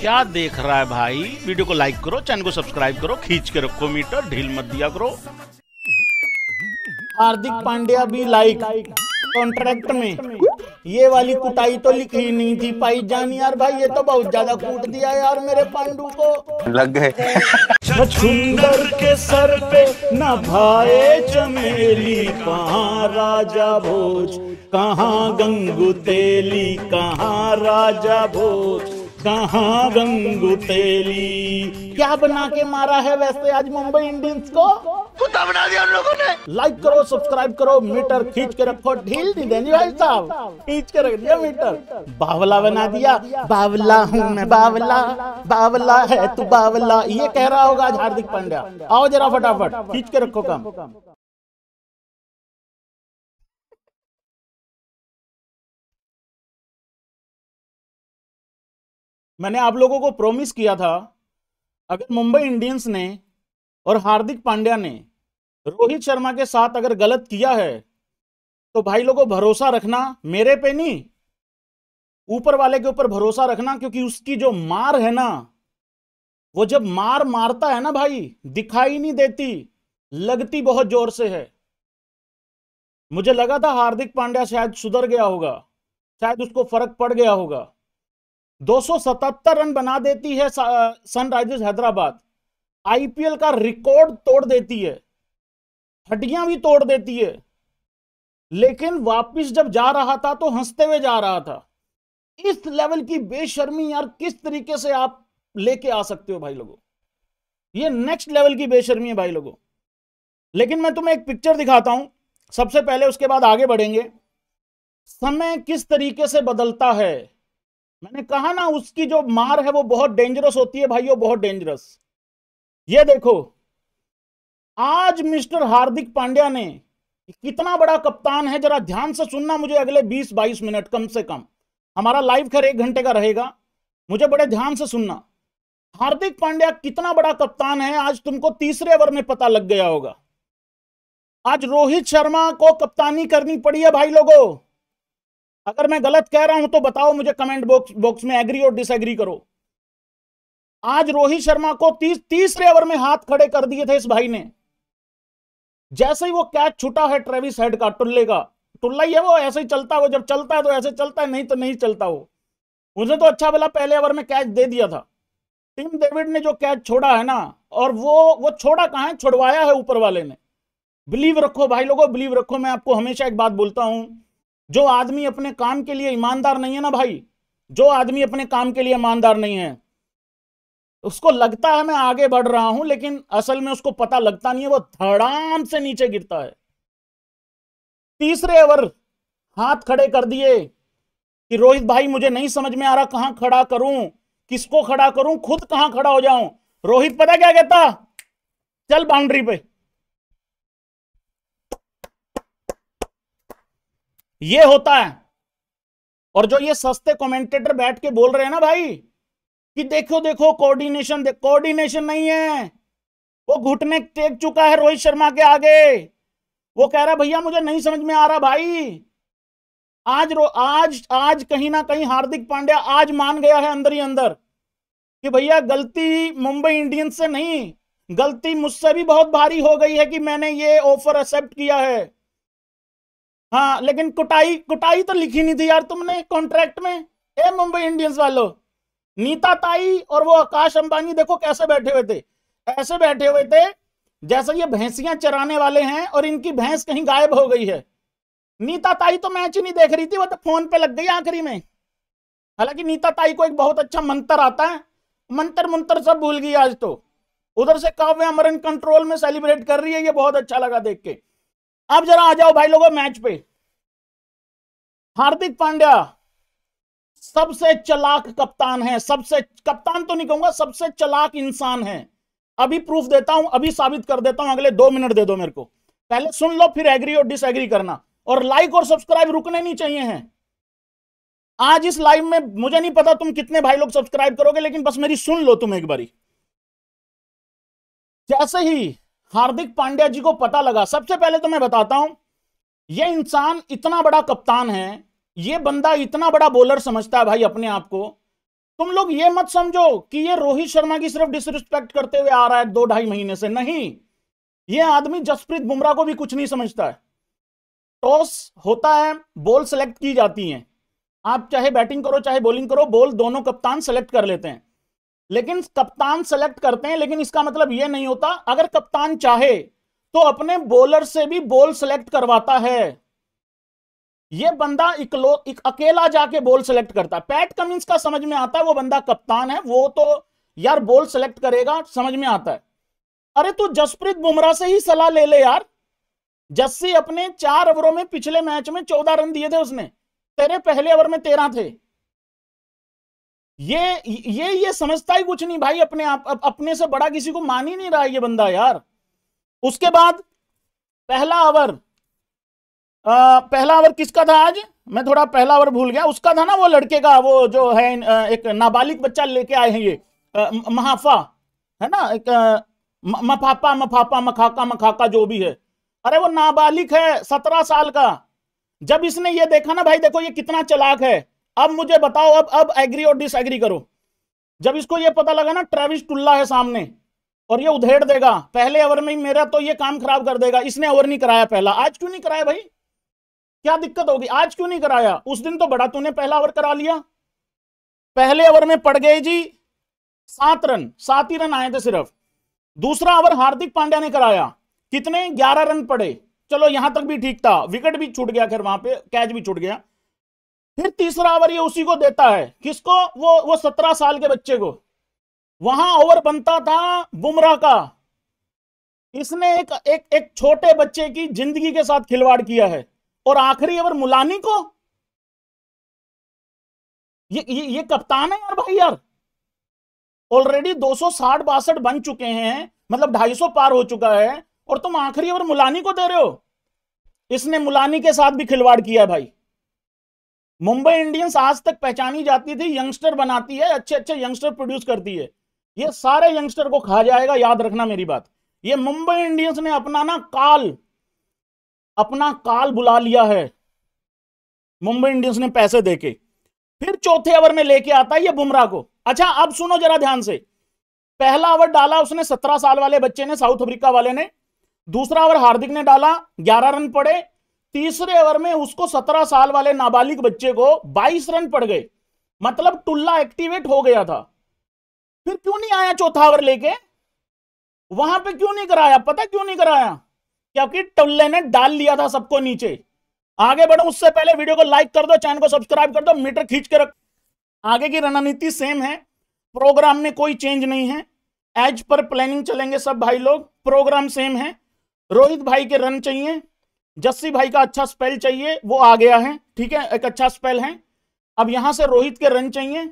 क्या देख रहा है भाई वीडियो को लाइक करो चैनल को सब्सक्राइब करो खींच के रखो मीटर ढील मत दिया करो हार्दिक पांड्या भी लाइक कॉन्ट्रैक्ट में ये वाली कुटाई तो लिखी नहीं थी पाई जान यार भाई ये तो बहुत ज्यादा कूट दिया यार मेरे पांडू को लग गए सुंदर के सर पे न भाए चमेली कहाँ राजा भोज कहाँ गंगू तेली कहाँ राजा भोज कहा रंग तेली क्या बना के मारा है वैसे आज मुंबई इंडियंस को कुत्ता तो बना दिया उन लोगों ने लाइक करो सब्सक्राइब करो मीटर खींच के रखो ढील दी देनी भाई साहब खींच के रख दिया मीटर बावला बना दिया बावला हूँ मैं बावला बावला है तू बावला ये कह रहा होगा आज हार्दिक पांड्या आओ जरा फटाफट खींच के रखो कम मैंने आप लोगों को प्रॉमिस किया था अगर मुंबई इंडियंस ने और हार्दिक पांड्या ने रोहित शर्मा के साथ अगर गलत किया है तो भाई लोगों भरोसा रखना मेरे पे नहीं ऊपर वाले के ऊपर भरोसा रखना क्योंकि उसकी जो मार है ना वो जब मार मारता है ना भाई दिखाई नहीं देती लगती बहुत जोर से है मुझे लगा था हार्दिक पांड्या शायद सुधर गया होगा शायद उसको फर्क पड़ गया होगा 277 रन बना देती है सनराइजर्स हैदराबाद आईपीएल का रिकॉर्ड तोड़ देती है हड्डियां भी तोड़ देती है लेकिन वापस जब जा रहा था तो हंसते हुए जा रहा था इस लेवल की बेशर्मी यार किस तरीके से आप लेके आ सकते हो भाई लोगों ये नेक्स्ट लेवल की बेशर्मी है भाई लोगों लेकिन मैं तुम्हें एक पिक्चर दिखाता हूं सबसे पहले उसके बाद आगे बढ़ेंगे समय किस तरीके से बदलता है मैंने कहा ना उसकी जो मार है वो बहुत डेंजरस होती है भाइयों बहुत डेंजरस ये देखो आज मिस्टर हार्दिक पांड्या ने कितना बड़ा कप्तान है जरा ध्यान से सुनना मुझे अगले 20-22 मिनट कम से कम हमारा लाइव खैर एक घंटे का रहेगा मुझे बड़े ध्यान से सुनना हार्दिक पांड्या कितना बड़ा कप्तान है आज तुमको तीसरे ओवर में पता लग गया होगा आज रोहित शर्मा को कप्तानी करनी पड़ी है भाई लोगों अगर मैं गलत कह रहा हूं तो बताओ मुझे कमेंट बॉक्स बॉक्स में एग्री और डिसएग्री करो आज रोहित शर्मा को तीस तीसरे ओवर में हाथ खड़े कर दिए थे इस भाई ने जैसे ही वो कैच छूटा है ट्रेविस हेड का टुल्ले का टुल्ला ही है वो ऐसे ही चलता है वो जब चलता है तो ऐसे चलता है नहीं तो नहीं चलता वो उसने तो अच्छा भला पहले ओवर में कैच दे दिया था टीम डेविड ने जो कैच छोड़ा है ना और वो वो छोड़ा कहा है छोड़वाया है ऊपर वाले ने बिलीव रखो भाई लोगों बिलीव रखो मैं आपको हमेशा एक बात बोलता हूं जो आदमी अपने काम के लिए ईमानदार नहीं है ना भाई जो आदमी अपने काम के लिए ईमानदार नहीं है उसको लगता है मैं आगे बढ़ रहा हूं लेकिन असल में उसको पता लगता नहीं है वो धड़ाम से नीचे गिरता है तीसरे ओवर हाथ खड़े कर दिए कि रोहित भाई मुझे नहीं समझ में आ रहा कहां खड़ा करूं किसको खड़ा करूं खुद कहां खड़ा हो जाऊं रोहित पता क्या कहता चल बाउंड्री पे ये होता है और जो ये सस्ते कमेंटेटर बैठ के बोल रहे हैं ना भाई कि देखो देखो कोऑर्डिनेशन देख कोऑर्डिनेशन नहीं है वो घुटने टेक चुका है रोहित शर्मा के आगे वो कह रहा भैया मुझे नहीं समझ में आ रहा भाई आज रो आज आज कहीं ना कहीं हार्दिक पांड्या आज मान गया है अंदर ही अंदर कि भैया गलती मुंबई इंडियंस से नहीं गलती मुझसे भी बहुत भारी हो गई है कि मैंने ये ऑफर एक्सेप्ट किया है हाँ लेकिन कुटाई कुटाई तो लिखी नहीं थी यार तुमने कॉन्ट्रैक्ट में ए मुंबई इंडियंस वालों नीता ताई और वो आकाश अंबानी देखो कैसे बैठे हुए थे ऐसे बैठे हुए थे जैसे ये भैंसियां चराने वाले हैं और इनकी भैंस कहीं गायब हो गई है नीता ताई तो मैच ही नहीं देख रही थी वो तो फोन पे लग गई आखिरी में हालांकि नीता ताई को एक बहुत अच्छा मंत्र आता है मंत्र मंत्र सब भूल गई आज तो उधर से काव्य अमरन कंट्रोल में सेलिब्रेट कर रही है ये बहुत अच्छा लगा देख के अब जरा आ जाओ भाई लोगों मैच पे हार्दिक पांड्या सबसे चलाक कप्तान है सबसे कप्तान तो नहीं कहूंगा सबसे चलाक इंसान है अभी प्रूफ देता हूं अभी साबित कर देता हूं अगले दो मिनट दे दो मेरे को पहले सुन लो फिर एग्री और डिसएग्री करना और लाइक और सब्सक्राइब रुकने नहीं चाहिए हैं आज इस लाइव में मुझे नहीं पता तुम कितने भाई लोग सब्सक्राइब करोगे लेकिन बस मेरी सुन लो तुम एक बारी जैसे ही हार्दिक पांड्या जी को पता लगा सबसे पहले तो मैं बताता हूं यह इंसान इतना बड़ा कप्तान है यह बंदा इतना बड़ा बॉलर समझता है भाई अपने आप को तुम लोग ये मत समझो कि ये रोहित शर्मा की सिर्फ डिसरिस्पेक्ट करते हुए आ रहा है दो ढाई महीने से नहीं ये आदमी जसप्रीत बुमराह को भी कुछ नहीं समझता है टॉस होता है बॉल सेलेक्ट की जाती है आप चाहे बैटिंग करो चाहे बॉलिंग करो बॉल दोनों कप्तान सेलेक्ट कर लेते हैं लेकिन कप्तान सेलेक्ट करते हैं लेकिन इसका मतलब यह नहीं होता अगर कप्तान चाहे तो अपने बॉलर से भी बॉल सेलेक्ट करवाता है यह बंदा इकलो इक, अकेला जाके बॉल सेलेक्ट करता है पैट कमिंस का समझ में आता है वो बंदा कप्तान है वो तो यार बॉल सेलेक्ट करेगा समझ में आता है अरे तू जसप्रीत बुमराह से ही सलाह ले ले यार जस्सी अपने चार ओवरों में पिछले मैच में चौदह रन दिए थे उसने तेरे पहले ओवर में तेरह थे ये ये ये समझता ही कुछ नहीं भाई अपने आप अप, अपने से बड़ा किसी को मान ही नहीं रहा ये बंदा यार उसके बाद पहला आवर आ, पहला आवर किसका था आज मैं थोड़ा पहला आवर भूल गया उसका था ना वो लड़के का वो जो है एक नाबालिग बच्चा लेके आए हैं ये आ, महाफा है ना एक आ, मफापा मफापा मखाका मखाका जो भी है अरे वो नाबालिग है सत्रह साल का जब इसने ये देखा ना भाई देखो ये कितना चलाक है अब मुझे बताओ अब अब एग्री और डिसएग्री करो जब इसको ये पता लगा ना ट्रेविस टुल्ला है सामने और ये उधेड़ देगा पहले ओवर में मेरा तो ये काम खराब कर देगा इसने ओवर नहीं कराया पहला आज क्यों नहीं कराया भाई क्या दिक्कत होगी आज क्यों नहीं कराया उस दिन तो बड़ा तूने पहला ओवर करा लिया पहले ओवर में पड़ गए जी सात रन सात ही रन आए थे सिर्फ दूसरा ओवर हार्दिक पांड्या ने कराया कितने ग्यारह रन पड़े चलो यहां तक भी ठीक था विकेट भी छूट गया खैर वहां पे कैच भी छूट गया फिर तीसरा ओवर ये उसी को देता है किसको वो वो सत्रह साल के बच्चे को वहां ओवर बनता था बुमराह का इसने एक एक एक छोटे बच्चे की जिंदगी के साथ खिलवाड़ किया है और आखिरी ओवर मुलानी को ये ये, ये कप्तान है यार भाई यार ऑलरेडी साठ बासठ बन चुके हैं मतलब 250 पार हो चुका है और तुम आखिरी ओवर मुलानी को दे रहे हो इसने मुलानी के साथ भी खिलवाड़ किया है भाई मुंबई इंडियंस आज तक पहचानी जाती थी यंगस्टर बनाती है अच्छे अच्छे यंगस्टर प्रोड्यूस करती है ये सारे यंगस्टर को खा जाएगा याद रखना मेरी बात ये मुंबई इंडियंस ने अपना ना काल अपना काल बुला लिया है मुंबई इंडियंस ने पैसे देके फिर चौथे ओवर में लेके आता है ये बुमराह को अच्छा अब सुनो जरा ध्यान से पहला ओवर डाला उसने सत्रह साल वाले बच्चे ने साउथ अफ्रीका वाले ने दूसरा ओवर हार्दिक ने डाला ग्यारह रन पड़े तीसरे ओवर में उसको सत्रह साल वाले नाबालिग बच्चे को बाईस रन पड़ गए मतलब टुल्ला एक्टिवेट हो गया था फिर क्यों नहीं आया चौथा ओवर लेके वहां पे क्यों नहीं कराया पता क्यों नहीं कराया क्योंकि टुल्ले ने डाल लिया था सबको नीचे आगे बढ़ो उससे पहले वीडियो को लाइक कर दो चैनल को सब्सक्राइब कर दो मीटर खींच के रख आगे की रणनीति सेम है प्रोग्राम में कोई चेंज नहीं है एज पर प्लानिंग चलेंगे सब भाई लोग प्रोग्राम सेम है रोहित भाई के रन चाहिए जस्सी भाई का अच्छा स्पेल चाहिए वो आ गया है ठीक है एक अच्छा स्पेल है अब यहां से रोहित के रन चाहिए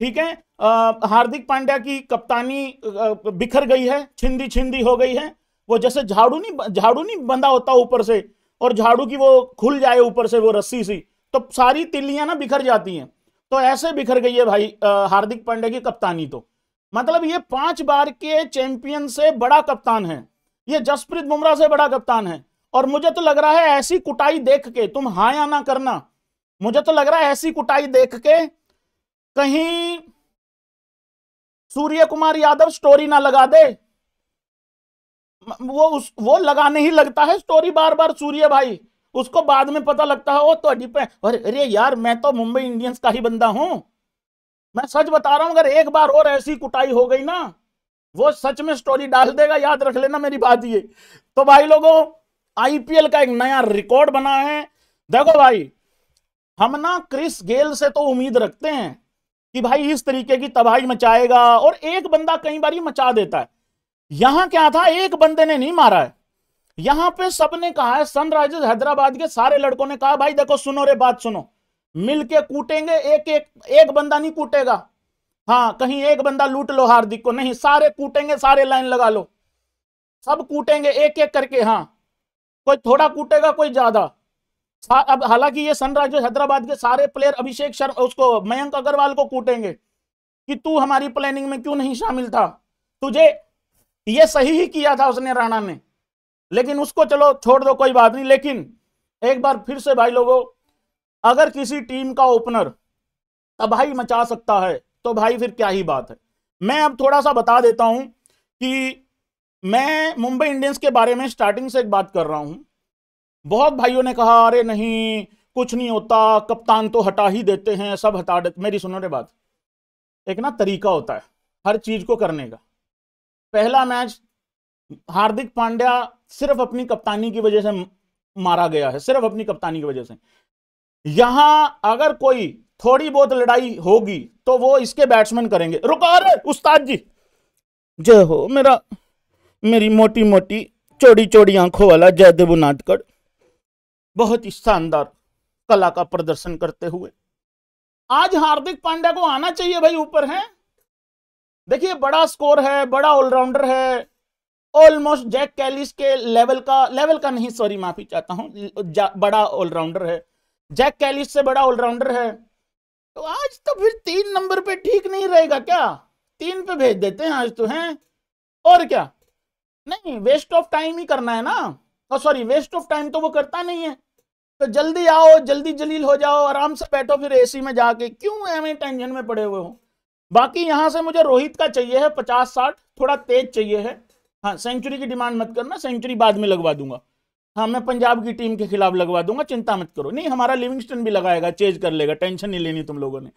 ठीक है हार्दिक पांड्या की कप्तानी बिखर गई है छिंदी छिंदी हो गई है वो जैसे झाड़ू नहीं झाड़ू नहीं बंधा होता ऊपर से और झाड़ू की वो खुल जाए ऊपर से वो रस्सी सी तो सारी तिल्लियां ना बिखर जाती हैं तो ऐसे बिखर गई है भाई हार्दिक पांड्या की कप्तानी तो मतलब ये पांच बार के चैंपियन से बड़ा कप्तान है ये जसप्रीत बुमराह से बड़ा कप्तान है और मुझे तो लग रहा है ऐसी कुटाई देख के तुम हा या ना करना मुझे तो लग रहा है ऐसी कुटाई देख के कहीं सूर्य कुमार यादव स्टोरी ना लगा दे वो उस वो लगाने ही लगता है स्टोरी बार बार सूर्य भाई उसको बाद में पता लगता है ओ तो अरे यार मैं तो मुंबई इंडियंस का ही बंदा हूं मैं सच बता रहा हूं अगर एक बार और ऐसी कुटाई हो गई ना वो सच में स्टोरी डाल देगा याद रख लेना मेरी बात ये तो भाई लोगों आईपीएल का एक नया रिकॉर्ड बना है देखो भाई हम ना क्रिस गेल से तो उम्मीद रखते हैं कि भाई इस तरीके की तबाही मचाएगा और एक बंदा कई बार मचा देता है यहां क्या था एक बंदे ने नहीं मारा है यहां पे सबने कहा है सनराइजर्स हैदराबाद के सारे लड़कों ने कहा भाई देखो सुनो रे बात सुनो मिलके कूटेंगे एक एक एक बंदा नहीं कूटेगा हाँ कहीं एक बंदा लूट लो हार्दिक को नहीं सारे कूटेंगे सारे लाइन लगा लो सब कूटेंगे एक एक करके हाँ कोई थोड़ा कूटेगा कोई ज्यादा अब हालांकि ये सनराइजर्स हैदराबाद के सारे प्लेयर अभिषेक शर्मा उसको मयंक अग्रवाल को कूटेंगे कि तू हमारी प्लानिंग में क्यों नहीं शामिल था तुझे ये सही ही किया था उसने राणा ने लेकिन उसको चलो छोड़ दो कोई बात नहीं लेकिन एक बार फिर से भाई लोगों अगर किसी टीम का ओपनर तबाही मचा सकता है तो भाई फिर क्या ही बात है मैं अब थोड़ा सा बता देता हूं कि मैं मुंबई इंडियंस के बारे में स्टार्टिंग से एक बात कर रहा हूं बहुत भाइयों ने कहा अरे नहीं कुछ नहीं होता कप्तान तो हटा ही देते हैं सब हटा देते मेरी सुनो रे बात एक ना तरीका होता है हर चीज को करने का पहला मैच हार्दिक पांड्या सिर्फ अपनी कप्तानी की वजह से मारा गया है सिर्फ अपनी कप्तानी की वजह से यहां अगर कोई थोड़ी बहुत लड़ाई होगी तो वो इसके बैट्समैन करेंगे रुका अरे उस्ताद जी जय हो मेरा मेरी मोटी मोटी चौड़ी चौड़ी आंखों वाला जयदेव नाटकड़ बहुत ही शानदार कला का प्रदर्शन करते हुए आज हार्दिक पांड्या को आना चाहिए भाई ऊपर है देखिए बड़ा स्कोर है बड़ा ऑलराउंडर है ऑलमोस्ट जैक कैलिस के लेवल का लेवल का नहीं सॉरी माफी चाहता हूँ बड़ा ऑलराउंडर है जैक कैलिस से बड़ा ऑलराउंडर है तो आज तो फिर तीन नंबर पे ठीक नहीं रहेगा क्या तीन पे भेज देते हैं आज तो हैं और क्या नहीं वेस्ट ऑफ टाइम ही करना है ना सॉरी वेस्ट ऑफ टाइम तो वो करता नहीं है तो जल्दी आओ जल्दी जलील हो जाओ आराम से बैठो फिर एसी में जाके क्यों हमें टेंशन में पड़े हुए हो बाकी यहाँ से मुझे रोहित का चाहिए है पचास साठ थोड़ा तेज चाहिए है हाँ सेंचुरी की डिमांड मत करना सेंचुरी बाद में लगवा दूंगा हाँ मैं पंजाब की टीम के खिलाफ लगवा दूंगा चिंता मत करो नहीं हमारा लिविंगस्टन भी लगाएगा चेंज कर लेगा टेंशन नहीं लेनी तुम लोगों ने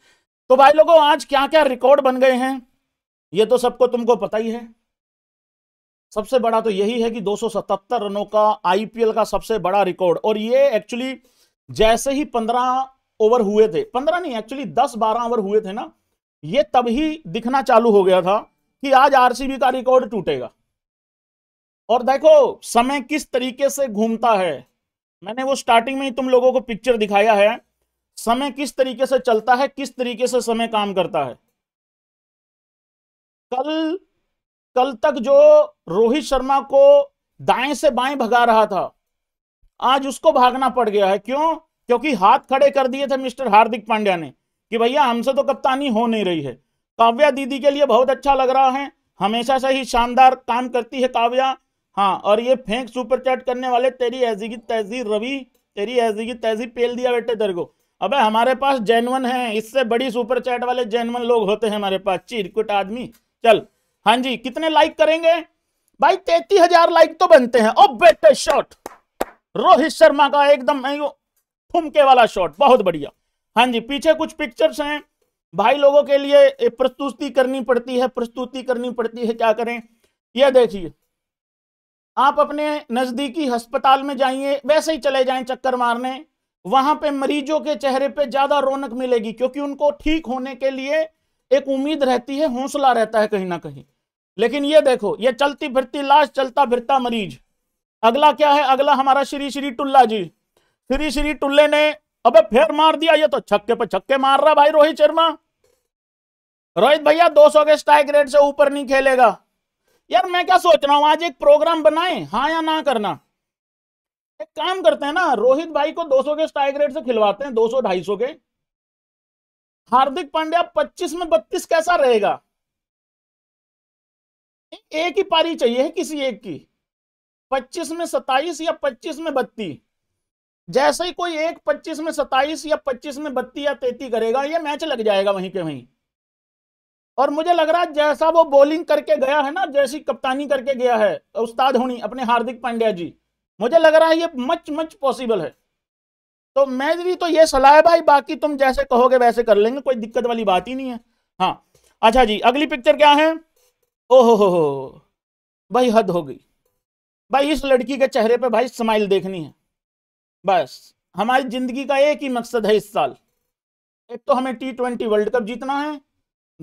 तो भाई लोगों आज क्या क्या रिकॉर्ड बन गए हैं ये तो सबको तुमको पता ही है सबसे बड़ा तो यही है कि 277 रनों का आईपीएल का सबसे बड़ा रिकॉर्ड और ये एक्चुअली जैसे ही 15 ओवर हुए थे 15 नहीं एक्चुअली 10-12 ओवर हुए थे ना ये तब ही दिखना चालू हो गया था कि आज आरसीबी का रिकॉर्ड टूटेगा और देखो समय किस तरीके से घूमता है मैंने वो स्टार्टिंग में ही तुम लोगों को पिक्चर दिखाया है समय किस तरीके से चलता है किस तरीके से समय काम करता है कल कल तक जो रोहित शर्मा को दाएं से बाएं भगा रहा था आज उसको भागना पड़ गया है क्यों क्योंकि हाथ खड़े कर दिए थे मिस्टर हार्दिक पांड्या ने कि भैया हमसे तो कप्तानी हो नहीं रही है काव्या दीदी के लिए बहुत अच्छा लग रहा है हमेशा से ही शानदार काम करती है काव्या हाँ और ये फेंक सुपर चैट करने वाले तेरी ऐसी तैसी रवि तेरी ऐसी तैसी पेल दिया बेटे तेरे को अबे हमारे पास जैनवन है इससे बड़ी सुपर चैट वाले जैनवन लोग होते हैं हमारे पास चीरकुट आदमी चल हाँ जी कितने लाइक करेंगे भाई तैतीस हजार लाइक तो बनते हैं और बेटे शॉट रोहित शर्मा का एकदम फुमके वाला शॉट बहुत बढ़िया हाँ जी पीछे कुछ पिक्चर्स हैं भाई लोगों के लिए प्रस्तुति करनी पड़ती है प्रस्तुति करनी पड़ती है क्या करें यह देखिए आप अपने नजदीकी अस्पताल में जाइए वैसे ही चले जाएं चक्कर मारने वहां पे मरीजों के चेहरे पे ज्यादा रौनक मिलेगी क्योंकि उनको ठीक होने के लिए एक उम्मीद रहती है हौसला रहता है कहीं ना कहीं लेकिन ये देखो ये चलती फिरती लाश चलता फिरता मरीज अगला क्या है अगला हमारा श्री श्री टुल्ला जी श्री श्री टुल्ले ने अबे फिर मार दिया ये तो छक्के पर छक्के मार रहा भाई रोहित शर्मा रोहित भैया 200 के स्ट्राइक रेट से ऊपर नहीं खेलेगा यार मैं क्या सोच रहा हूं आज एक प्रोग्राम बनाए हाँ या ना करना एक काम करते हैं ना रोहित भाई को 200 के स्ट्राइक रेट से खिलवाते हैं 200 250 के हार्दिक पांड्या 25 में 32 कैसा रहेगा एक ही पारी चाहिए किसी एक की पच्चीस में सताइस या पच्चीस में बत्ती जैसे ही कोई एक पच्चीस में सताइस या पच्चीस में बत्ती या तैतीस करेगा ये मैच लग जाएगा वहीं के वहीं और मुझे लग रहा है जैसा वो बॉलिंग करके गया है ना जैसी कप्तानी करके गया है उस्ताद होनी अपने हार्दिक पांड्या जी मुझे लग रहा है ये मच मच पॉसिबल है तो मेरी तो ये सलाह है भाई बाकी तुम जैसे कहोगे वैसे कर लेंगे कोई दिक्कत वाली बात ही नहीं है हाँ अच्छा जी अगली पिक्चर क्या है ओहो हो हो भाई हद हो गई भाई इस लड़की के चेहरे पे भाई स्माइल देखनी है बस हमारी जिंदगी का एक ही मकसद है इस साल एक तो हमें टी ट्वेंटी वर्ल्ड कप जीतना है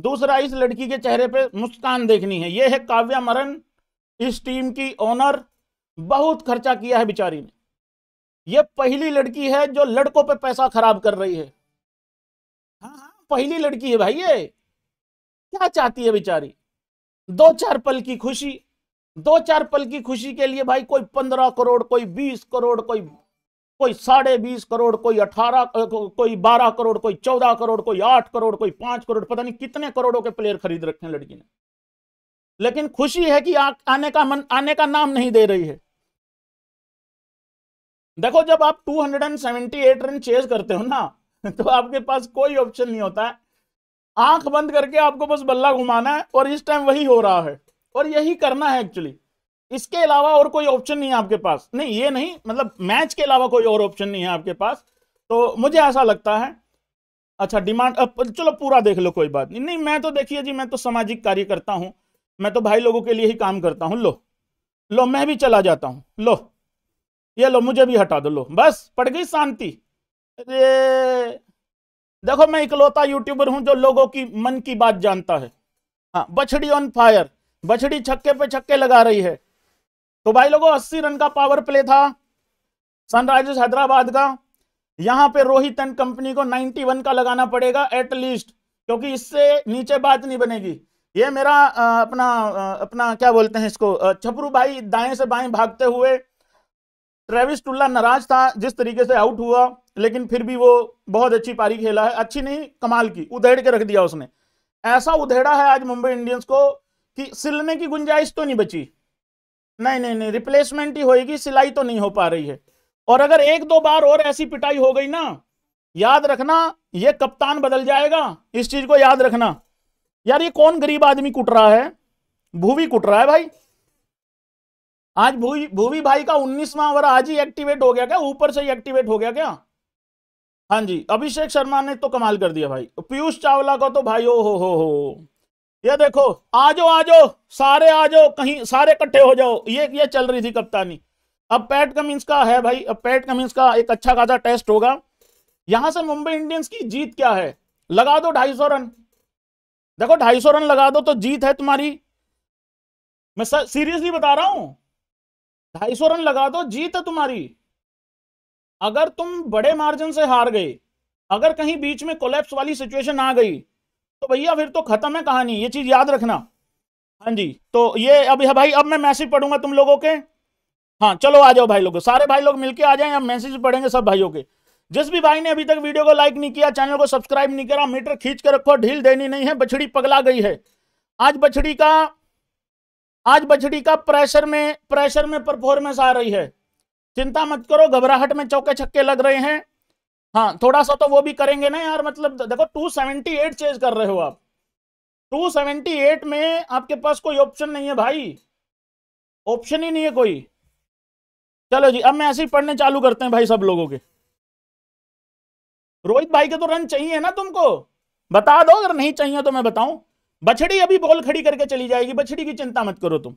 दूसरा इस लड़की के चेहरे पे मुस्कान देखनी है ये है काव्या मरण इस टीम की ओनर बहुत खर्चा किया है बिचारी ने ये पहली लड़की है जो लड़कों पे पैसा खराब कर रही है हाँ हाँ पहली लड़की है भाई ये क्या चाहती है बिचारी दो चार पल की खुशी दो चार पल की खुशी के लिए भाई कोई पंद्रह करोड़ कोई बीस करोड़ कोई कोई साढ़े बीस करोड़ कोई अठारह कोई बारह करोड़ कोई चौदह करोड़ कोई आठ करोड़ कोई पांच करोड़ पता नहीं कितने करोड़ों के प्लेयर खरीद रखे हैं लड़की ने लेकिन खुशी है कि आ, आने का मन आने का नाम नहीं दे रही है देखो जब आप 278 रन चेज करते हो ना तो आपके पास कोई ऑप्शन नहीं होता है आंख बंद करके आपको बस बल्ला घुमाना है और इस टाइम वही हो रहा है और यही करना है एक्चुअली इसके अलावा और कोई ऑप्शन नहीं है आपके पास नहीं ये नहीं मतलब मैच के अलावा कोई और ऑप्शन नहीं है आपके पास तो मुझे ऐसा लगता है अच्छा डिमांड अब चलो पूरा देख लो कोई बात नहीं नहीं मैं तो देखिए जी मैं तो सामाजिक कार्य करता हूँ मैं तो भाई लोगों के लिए ही काम करता हूँ लो लो मैं भी चला जाता हूँ लो ये लो मुझे भी हटा दो लो बस पड़ गई शांति अरे देखो मैं इकलौता यूट्यूबर हूं जो लोगों की मन की बात जानता है हाँ बछड़ी ऑन फायर बछड़ी छक्के पे छक्के लगा रही है तो भाई लोगों अस्सी रन का पावर प्ले था सनराइजर्स हैदराबाद का यहां पे रोहित एंड कंपनी को 91 का लगाना पड़ेगा एटलीस्ट क्योंकि इससे नीचे बात नहीं बनेगी ये मेरा अपना अपना क्या बोलते हैं इसको छपरू भाई दाएं से बाएं भागते हुए ट्रेविस टुल्ला नाराज था जिस तरीके से आउट हुआ लेकिन फिर भी वो बहुत अच्छी पारी खेला है अच्छी नहीं कमाल की उधेड़ के रख दिया उसने ऐसा उधेड़ा है आज मुंबई इंडियंस को कि सिलने की गुंजाइश तो नहीं बची नहीं नहीं नहीं रिप्लेसमेंट ही होगी सिलाई तो नहीं हो पा रही है और अगर एक दो बार और ऐसी पिटाई हो गई ना याद रखना ये कप्तान बदल जाएगा इस चीज को याद रखना यार ये कौन गरीब आदमी कुट रहा है भूवी कुट रहा है भाई आज भूवी भूवी भाई का उन्नीसवा ओवर आज ही एक्टिवेट हो गया क्या ऊपर से ही एक्टिवेट हो गया क्या हाँ जी अभिषेक शर्मा ने तो कमाल कर दिया भाई पीयूष चावला को तो भाई ओ हो हो हो ये देखो आ जाओ आ जाओ सारे आ जाओ कहीं सारे इकट्ठे हो जाओ ये ये चल रही थी कप्तानी अब पैट कमिंस का है भाई अब पैट कमिंस का एक अच्छा खासा टेस्ट होगा यहां से मुंबई इंडियंस की जीत क्या है लगा दो ढाई सौ रन देखो ढाई सौ रन लगा दो तो जीत है तुम्हारी मैं सीरियसली बता रहा हूं ढाई सौ रन लगा दो जीत है तुम्हारी अगर तुम बड़े मार्जिन से हार गए अगर कहीं बीच में कोलेप्स वाली सिचुएशन आ गई तो भैया फिर तो खत्म है कहानी ये चीज याद रखना हाँ जी तो ये अभी भाई अब मैं मैसेज पढ़ूंगा तुम लोगों के हाँ चलो आ जाओ भाई लोग सारे भाई लोग मिलके आ जाए अब मैसेज पढ़ेंगे सब भाइयों के जिस भी भाई ने अभी तक वीडियो को लाइक नहीं किया चैनल को सब्सक्राइब नहीं करा मीटर खींच के रखो ढील देनी नहीं है बछड़ी पगला गई है आज बछड़ी का आज बछड़ी का प्रेशर में प्रेशर में परफॉर्मेंस आ रही है चिंता मत करो घबराहट में चौके छक्के लग रहे हैं हाँ थोड़ा सा तो वो भी करेंगे ना यार मतलब देखो 278 चेज कर रहे हो आप 278 में आपके पास कोई ऑप्शन नहीं है भाई ऑप्शन ही नहीं है कोई चलो जी अब मैं ऐसे ही पढ़ने चालू करते हैं भाई सब लोगों के रोहित भाई के तो रन चाहिए ना तुमको बता दो अगर नहीं चाहिए तो मैं बताऊं बछड़ी अभी बॉल खड़ी करके चली जाएगी बछड़ी की चिंता मत करो तुम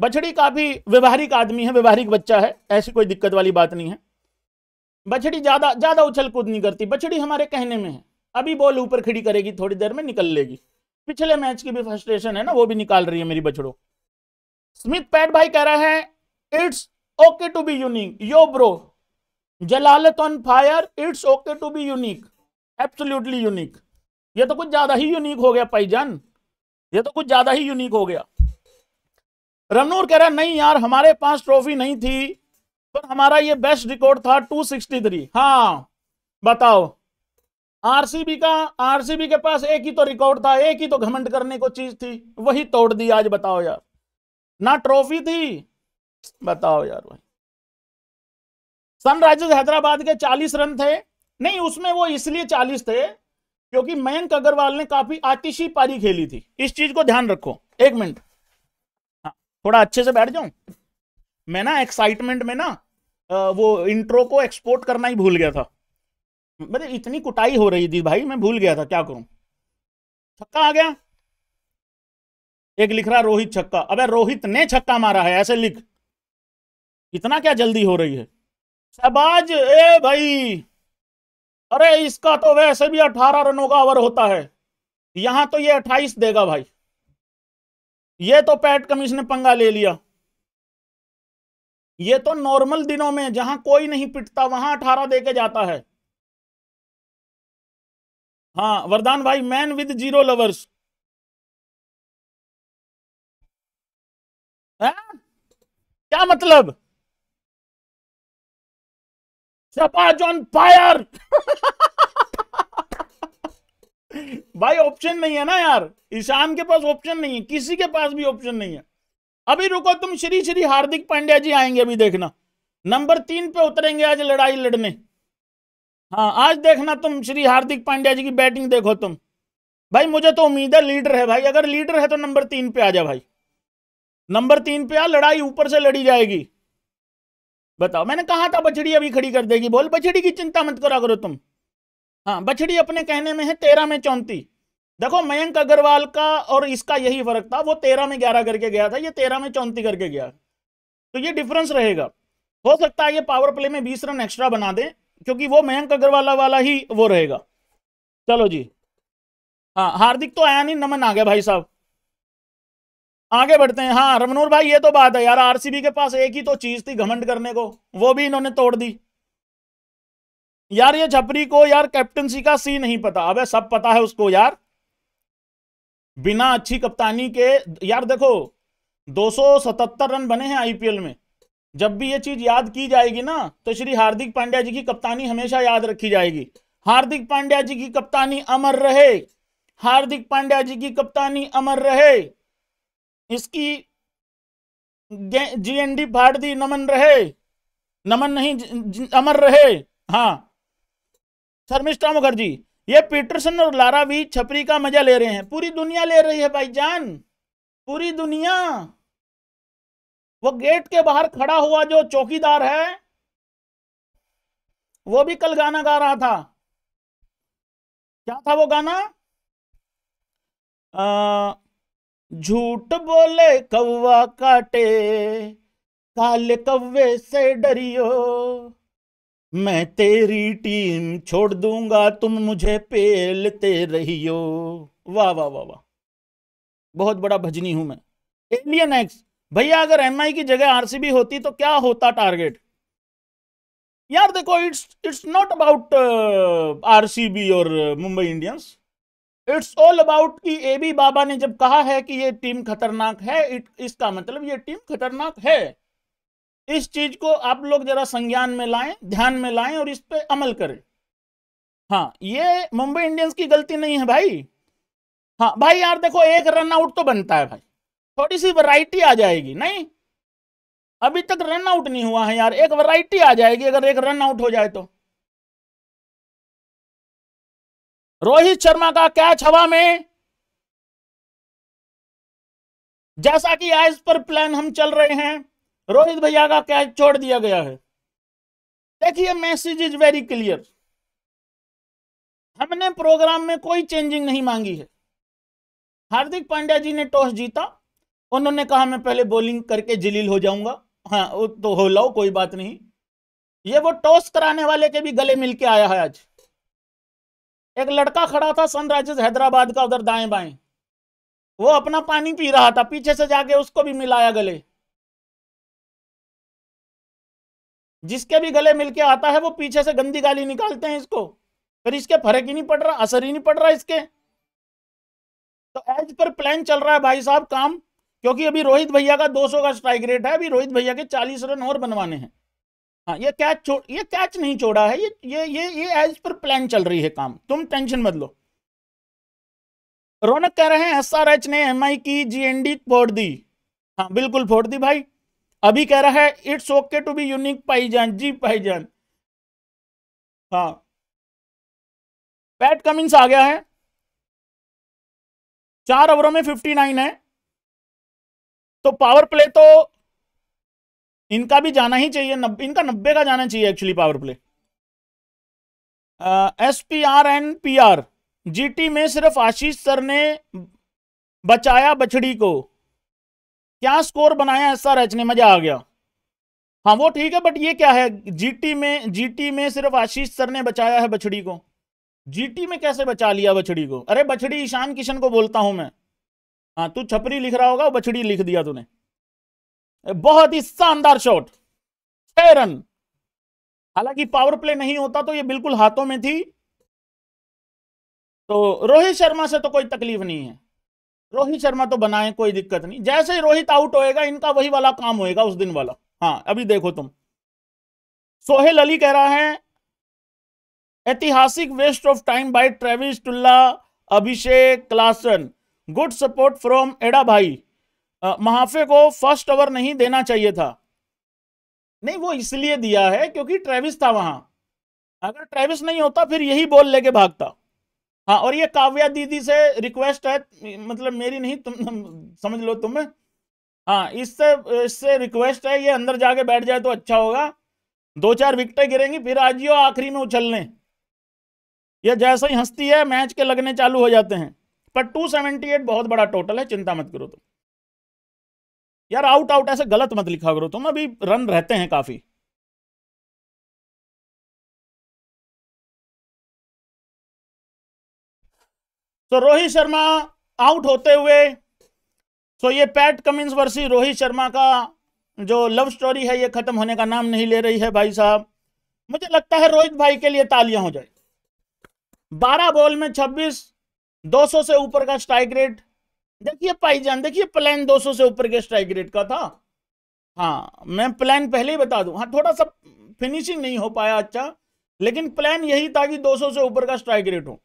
बछड़ी काफी व्यवहारिक आदमी है व्यवहारिक बच्चा है ऐसी कोई दिक्कत वाली बात नहीं है बछड़ी ज्यादा ज्यादा उछल कूद नहीं करती बछड़ी हमारे कहने में है अभी बॉल ऊपर खड़ी करेगी थोड़ी देर में निकल लेगी पिछले मैच की भी फ्रस्ट्रेशन है ना वो भी निकाल रही है मेरी बछड़ो स्मिथ पैट भाई कह रहे हैं it's okay to be unique yo bro जलालत on fire it's okay to be unique absolutely unique ये तो कुछ ज्यादा ही यूनिक हो गया भाईजान ये तो कुछ ज्यादा ही यूनिक हो गया रनूर कह रहा नहीं यार हमारे पास ट्रॉफी नहीं थी पर हमारा ये बेस्ट रिकॉर्ड था 263 हाँ बताओ आरसीबी का आरसीबी के पास एक ही तो रिकॉर्ड था एक ही तो घमंड करने को चीज थी वही तोड़ दी आज बताओ यार ना ट्रॉफी थी बताओ यार भाई सनराइजर्स हैदराबाद के 40 रन थे नहीं उसमें वो इसलिए 40 थे क्योंकि मयंक अग्रवाल ने काफी आतिशी पारी खेली थी इस चीज को ध्यान रखो एक मिनट हाँ थोड़ा अच्छे से बैठ जाऊं मैं ना एक्साइटमेंट में ना वो इंट्रो को एक्सपोर्ट करना ही भूल गया था मतलब इतनी कुटाई हो रही थी भाई मैं भूल गया था क्या करूं छक्का आ गया एक लिख रहा रोहित छक्का अबे रोहित ने छक्का मारा है ऐसे लिख इतना क्या जल्दी हो रही है शबाज ए भाई अरे इसका तो वैसे भी अठारह रनों का ओवर होता है यहां तो ये अट्ठाईस देगा भाई ये तो पैट कमीश ने पंगा ले लिया ये तो नॉर्मल दिनों में जहां कोई नहीं पिटता वहां अठारह देके जाता है हाँ वरदान भाई मैन विद जीरो लवर्स है? क्या मतलब सपाज ऑन फायर भाई ऑप्शन नहीं है ना यार ईशान के पास ऑप्शन नहीं है किसी के पास भी ऑप्शन नहीं है अभी रुको तुम श्री श्री हार्दिक पांड्या जी आएंगे अभी देखना नंबर तीन पे उतरेंगे आज लड़ाई लड़ने हाँ आज देखना तुम श्री हार्दिक पांड्या जी की बैटिंग देखो तुम भाई मुझे तो उम्मीद है लीडर है भाई अगर लीडर है तो नंबर तीन पे आ जा भाई नंबर तीन पे आ लड़ाई ऊपर से लड़ी जाएगी बताओ मैंने कहा था बछड़ी अभी खड़ी कर देगी बोल बछड़ी की चिंता मत करा करो तुम हाँ बछड़ी अपने कहने में है तेरह में चौंती देखो मयंक अग्रवाल का और इसका यही फर्क था वो तेरह में ग्यारह करके गया था ये तेरह में चौंती करके गया तो ये डिफरेंस रहेगा हो सकता है ये पावर प्ले में बीस रन एक्स्ट्रा बना दे क्योंकि वो मयंक अग्रवाला वाला ही वो रहेगा चलो जी हाँ हार्दिक तो आया नहीं नमन आ गया भाई साहब आगे बढ़ते हैं हाँ रमनूर भाई ये तो बात है यार आरसीबी के पास एक ही तो चीज थी घमंड करने को वो भी इन्होंने तोड़ दी यार ये छपरी को यार कैप्टनसी का सी नहीं पता अबे सब पता है उसको यार बिना अच्छी कप्तानी के यार देखो 277 रन बने हैं आईपीएल में जब भी ये चीज याद की जाएगी ना तो श्री हार्दिक पांड्या जी की कप्तानी हमेशा याद रखी जाएगी हार्दिक पांड्या जी की कप्तानी अमर रहे हार्दिक पांड्या जी की कप्तानी अमर रहे इसकी जीएनडी दी नमन रहे नमन नहीं ज, ज, अमर रहे हाँ शर्मिष्ठा मुखर्जी ये पीटरसन और लारा भी छपरी का मजा ले रहे हैं पूरी दुनिया ले रही है भाई जान पूरी दुनिया वो गेट के बाहर खड़ा हुआ जो चौकीदार है वो भी कल गाना गा रहा था क्या था वो गाना आ, झूठ बोले कौवा काटे काले कौवे से डरियो मैं तेरी टीम छोड़ दूंगा तुम मुझे पेलते रहियो वाह वाह वाह वाह बहुत बड़ा भजनी हूं मैं एलियन एक्स भैया अगर एम की जगह आरसीबी होती तो क्या होता टारगेट यार देखो it's it's not about RCB और Mumbai uh, Indians it's all about कि ए बी बाबा ने जब कहा है कि ये टीम खतरनाक है इट इसका मतलब ये टीम खतरनाक है इस चीज को आप लोग जरा संज्ञान में लाएं ध्यान में लाएं और इस पे अमल करें हाँ ये मुंबई इंडियंस की गलती नहीं है भाई हाँ भाई यार देखो एक रन आउट तो बनता है भाई थोड़ी सी वैरायटी आ जाएगी नहीं अभी तक रन आउट नहीं हुआ है यार एक वैरायटी आ जाएगी अगर एक रन आउट हो जाए तो रोहित शर्मा का कैच हवा में जैसा कि एज पर प्लान हम चल रहे हैं रोहित भैया का कैच छोड़ दिया गया है देखिए मैसेज इज वेरी क्लियर हमने प्रोग्राम में कोई चेंजिंग नहीं मांगी है हार्दिक पांड्या जी ने टॉस जीता उन्होंने कहा मैं पहले बॉलिंग करके जलील हो जाऊंगा हाँ तो हो लो कोई बात नहीं ये वो टॉस कराने वाले के भी गले मिलके आया है आज एक लड़का खड़ा था सनराइजर्स हैदराबाद का उधर दाएं बाएं वो अपना पानी पी रहा था पीछे से जाके उसको भी मिलाया गले जिसके भी गले मिलके आता है वो पीछे से गंदी गाली निकालते हैं इसको फिर इसके फर्क ही नहीं पड़ रहा असर ही नहीं पड़ रहा इसके तो एज पर प्लान चल रहा है भाई साहब काम क्योंकि अभी रोहित भैया का 200 का स्ट्राइक रेट है अभी रोहित भैया के 40 रन और बनवाने हैं हाँ ये कैच छोड़ ये कैच नहीं छोड़ा है ये ये ये ये एज पर प्लान चल रही है काम तुम टेंशन मत लो रौनक कह रहे हैं एस आर एच ने एम आई की जी एन डी फोड़ दी हाँ बिल्कुल फोड़ दी भाई अभी कह रहा है it's okay to be unique पाईजान जी पाईजान हाँ पैट कमिंग्स आ गया है चार ओवरों में फिफ्टी नाइन है तो पावर प्ले तो इनका भी जाना ही चाहिए नब, इनका नब्बे का जाना चाहिए actually power play S P R N P R GT में सिर्फ आशीष सर ने बचाया बछड़ी को क्या स्कोर बनाया ऐसा रचने मजा आ गया हाँ वो ठीक है बट ये क्या है जीटी में जीटी में सिर्फ आशीष सर ने बचाया है बछड़ी को जीटी में कैसे बचा लिया बछड़ी को अरे बछड़ी ईशान किशन को बोलता हूं मैं हाँ तू छपरी लिख रहा होगा बछड़ी लिख दिया तूने बहुत ही शानदार शॉट छह रन हालांकि पावर प्ले नहीं होता तो ये बिल्कुल हाथों में थी तो रोहित शर्मा से तो कोई तकलीफ नहीं है रोहित शर्मा तो बनाए कोई दिक्कत नहीं जैसे ही रोहित आउट होएगा इनका वही वाला काम होएगा उस दिन वाला हाँ अभी देखो तुम सोहेल अली कह रहा है ऐतिहासिक waste of time by Travis टुल्ला Abhishek Klaasen good support from एडा भाई महाफे को फर्स्ट ओवर नहीं देना चाहिए था नहीं वो इसलिए दिया है क्योंकि ट्रेविस था वहां अगर ट्रेविस नहीं होता फिर यही बोल लेके भागता हाँ और ये काव्या दीदी से रिक्वेस्ट है मतलब मेरी नहीं तुम समझ लो तुम हाँ इससे इससे रिक्वेस्ट है ये अंदर जाके बैठ जाए तो अच्छा होगा दो चार विकटें गिरेंगी फिर आज ये आखिरी में उछलने ये जैसे ही हंसती है मैच के लगने चालू हो जाते हैं पर 278 बहुत बड़ा टोटल है चिंता मत करो तुम तो। यार आउट आउट ऐसे गलत मत लिखा करो तुम अभी रन रहते हैं काफी तो रोहित शर्मा आउट होते हुए सो तो ये पैट कमिंस वर्सी रोहित शर्मा का जो लव स्टोरी है ये खत्म होने का नाम नहीं ले रही है भाई साहब मुझे लगता है रोहित भाई के लिए तालियां हो जाए 12 बॉल में 26 200 से ऊपर का स्ट्राइक रेट देखिए पाईजान देखिए प्लान 200 से ऊपर के स्ट्राइक रेट का था हाँ मैं प्लान पहले ही बता दू हाँ थोड़ा सा फिनिशिंग नहीं हो पाया अच्छा लेकिन प्लान यही था कि 200 से ऊपर का स्ट्राइक रेट हो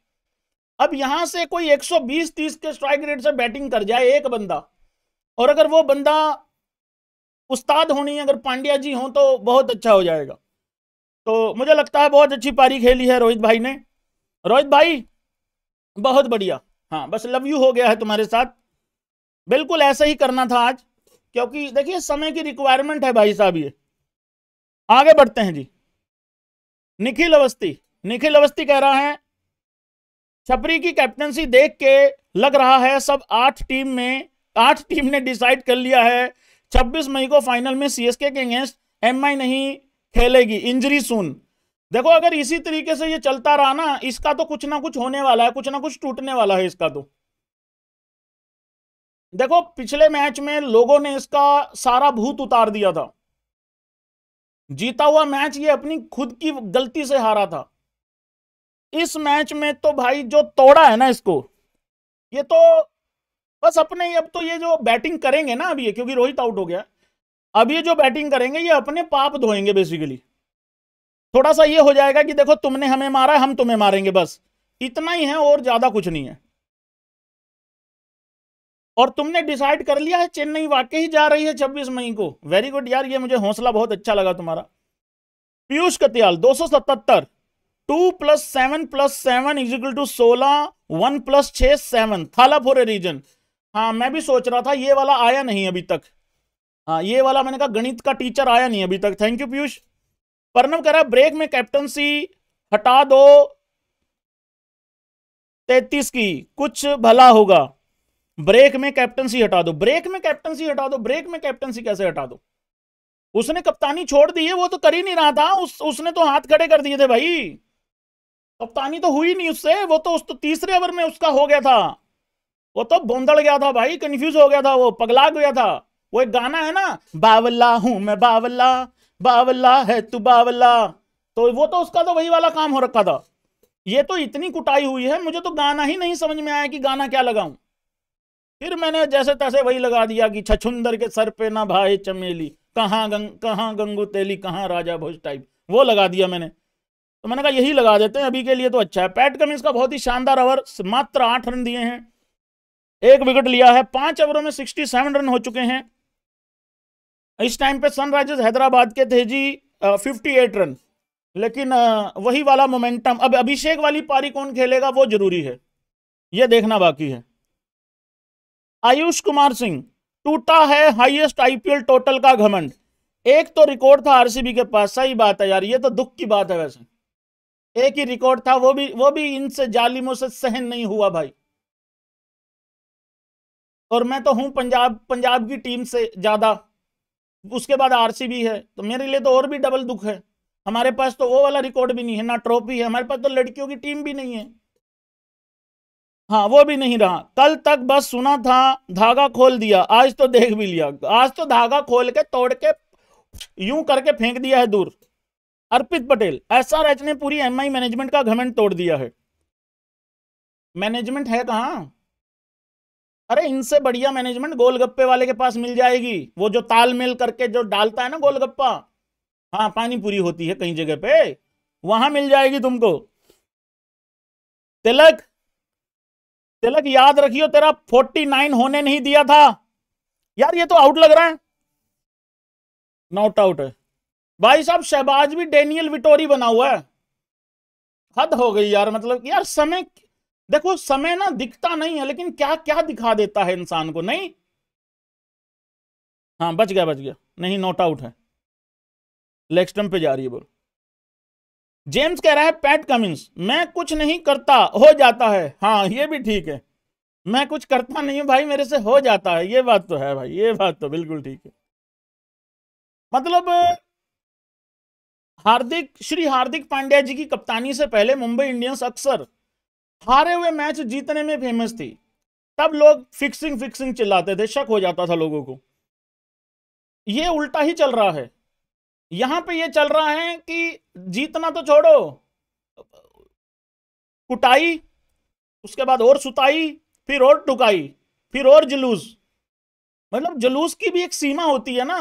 अब यहां से कोई 120-30 के स्ट्राइक रेट से बैटिंग कर जाए एक बंदा और अगर वो बंदा उस्ताद होनी अगर पांड्या जी हो तो बहुत अच्छा हो जाएगा तो मुझे लगता है बहुत अच्छी पारी खेली है रोहित भाई ने रोहित भाई बहुत बढ़िया हाँ बस लव यू हो गया है तुम्हारे साथ बिल्कुल ऐसा ही करना था आज क्योंकि देखिए समय की रिक्वायरमेंट है भाई साहब ये आगे बढ़ते हैं जी निखिल अवस्थी निखिल अवस्थी कह रहा है छपरी की कैप्टनसी देख के लग रहा है सब आठ टीम में आठ टीम ने डिसाइड कर लिया है 26 मई को फाइनल में सीएसके के अगेंस्ट एमआई नहीं खेलेगी इंजरी सुन देखो अगर इसी तरीके से ये चलता रहा ना इसका तो कुछ ना कुछ होने वाला है कुछ ना कुछ टूटने वाला है इसका तो देखो पिछले मैच में लोगों ने इसका सारा भूत उतार दिया था जीता हुआ मैच ये अपनी खुद की गलती से हारा था इस मैच में तो भाई जो तोड़ा है ना इसको ये तो बस अपने ही अब तो ये जो बैटिंग करेंगे ना अभी क्योंकि रोहित आउट हो गया अब ये जो बैटिंग करेंगे ये अपने पाप धोएंगे बेसिकली थोड़ा सा ये हो जाएगा कि देखो तुमने हमें मारा हम तुम्हें मारेंगे बस इतना ही है और ज्यादा कुछ नहीं है और तुमने डिसाइड कर लिया है चेन्नई वाकई ही जा रही है छब्बीस मई को वेरी गुड यार ये मुझे हौसला बहुत अच्छा लगा तुम्हारा पीयूष कतियाल दो सौ सतहत्तर two plus seven plus seven equal to सोलह वन प्लस छ सेवन थालापुर रीजन हाँ मैं भी सोच रहा था ये वाला आया नहीं अभी तक हाँ ये वाला मैंने कहा गणित का टीचर आया नहीं अभी तक थैंक यू पीयूष पर्णव कह रहा ब्रेक में कैप्टनसी हटा दो तैतीस की कुछ भला होगा ब्रेक में कैप्टनसी हटा दो ब्रेक में कैप्टनसी हटा दो ब्रेक में कैप्टनसी कैसे हटा दो उसने कप्तानी छोड़ दी है वो तो कर ही नहीं रहा था उस उसने तो हाथ खड़े कर दिए थे भाई कप्तानी तो हुई नहीं उससे वो तो उस तो तीसरे ओवर में उसका हो गया था वो तो बोंदड़ गया था भाई कंफ्यूज हो गया था वो पगला गया था वो एक गाना है ना बावल्ला हूं मैं बावल्ला बावल्ला है तू बावल्ला तो वो तो उसका तो वही वाला काम हो रखा था ये तो इतनी कुटाई हुई है मुझे तो गाना ही नहीं समझ में आया कि गाना क्या लगाऊं फिर मैंने जैसे तैसे वही लगा दिया कि छछुंदर के सर पे ना भाई चमेली कहाँ गंग कहाँ गंगू तेली कहाँ राजा भोज टाइप वो लगा दिया मैंने तो मैंने कहा यही लगा देते हैं अभी के लिए तो अच्छा है पैट कमिंस का बहुत ही शानदार ओवर मात्र आठ रन दिए हैं एक विकेट लिया है पांच ओवरों में सिक्सटी सेवन रन हो चुके हैं इस टाइम पे सनराइजर्स हैदराबाद के थे जी फिफ्टी एट रन लेकिन वही वाला मोमेंटम अब अभिषेक वाली पारी कौन खेलेगा वो जरूरी है ये देखना बाकी है आयुष कुमार सिंह टूटा है हाईएस्ट आईपीएल टोटल का घमंड एक तो रिकॉर्ड था आरसीबी के पास सही बात है यार ये तो दुख की बात है वैसे एक ही रिकॉर्ड था वो भी वो भी इनसे जालिमों से सहन नहीं हुआ भाई और मैं तो हूं पंजाब पंजाब की टीम से ज्यादा उसके बाद आरसीबी है तो मेरे लिए तो और भी डबल दुख है हमारे पास तो वो वाला रिकॉर्ड भी नहीं है ना ट्रॉफी है हमारे पास तो लड़कियों की टीम भी नहीं है हाँ वो भी नहीं रहा कल तक बस सुना था धागा खोल दिया आज तो देख भी लिया आज तो धागा खोल के तोड़ के यूं करके फेंक दिया है दूर अर्पित पटेल एसआरएच ने पूरी एमआई मैनेजमेंट का घमेंट तोड़ दिया है मैनेजमेंट है कहा अरे इनसे बढ़िया मैनेजमेंट गोलगप्पे वाले के पास मिल जाएगी वो जो तालमेल करके जो डालता है ना गोलगप्पा हाँ पानी पूरी होती है कहीं जगह पे वहां मिल जाएगी तुमको तिलक तिलक याद रखियो तेरा फोर्टी नाइन होने नहीं दिया था यार ये तो आउट लग रहा है नॉट आउट है भाई साहब शहबाज भी डेनियल विटोरी बना हुआ है हद हो गई यार मतलब यार समय देखो समय ना दिखता नहीं है लेकिन क्या क्या दिखा देता है इंसान को नहीं हाँ बच गया बच गया नहीं नॉट आउट है लेग स्टम्प पे जा रही है बोल जेम्स कह रहा है पैट कमिंस मैं कुछ नहीं करता हो जाता है हाँ ये भी ठीक है मैं कुछ करता नहीं हूं भाई मेरे से हो जाता है ये बात तो है भाई ये बात तो बिल्कुल ठीक है मतलब हार्दिक श्री हार्दिक पांड्या जी की कप्तानी से पहले मुंबई इंडियंस अक्सर हारे हुए मैच जीतने में फेमस थी तब लोग फिक्सिंग फिक्सिंग चिल्लाते थे शक हो जाता था लोगों को ये उल्टा ही चल रहा है यहां पे ये चल रहा है कि जीतना तो छोड़ो कुटाई उसके बाद और सुताई फिर और टुकाई फिर और जुलूस मतलब जुलूस की भी एक सीमा होती है ना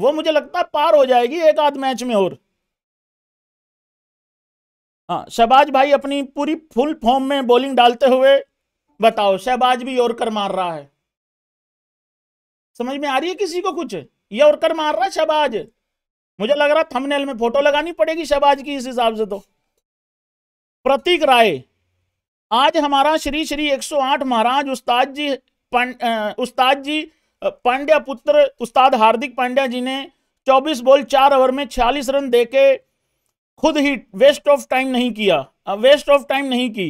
वो मुझे लगता है पार हो जाएगी एक आध मैच में और हाँ शहबाज भाई अपनी पूरी फुल फॉर्म में बॉलिंग डालते हुए बताओ शहबाज भी यॉर्कर मार रहा है समझ में आ रही है किसी को कुछ ये यॉर्कर मार रहा है शहबाज मुझे लग रहा थंबनेल में फोटो लगानी पड़ेगी शहबाज की इस हिसाब से तो प्रतीक राय आज हमारा श्री श्री 108 महाराज उस्ताद जी उस्ताद जी पांड्या पुत्र उस्ताद हार्दिक पांड्या जी ने 24 बॉल चार ओवर में 46 रन देके खुद ही वेस्ट ऑफ टाइम नहीं किया वेस्ट ऑफ टाइम नहीं की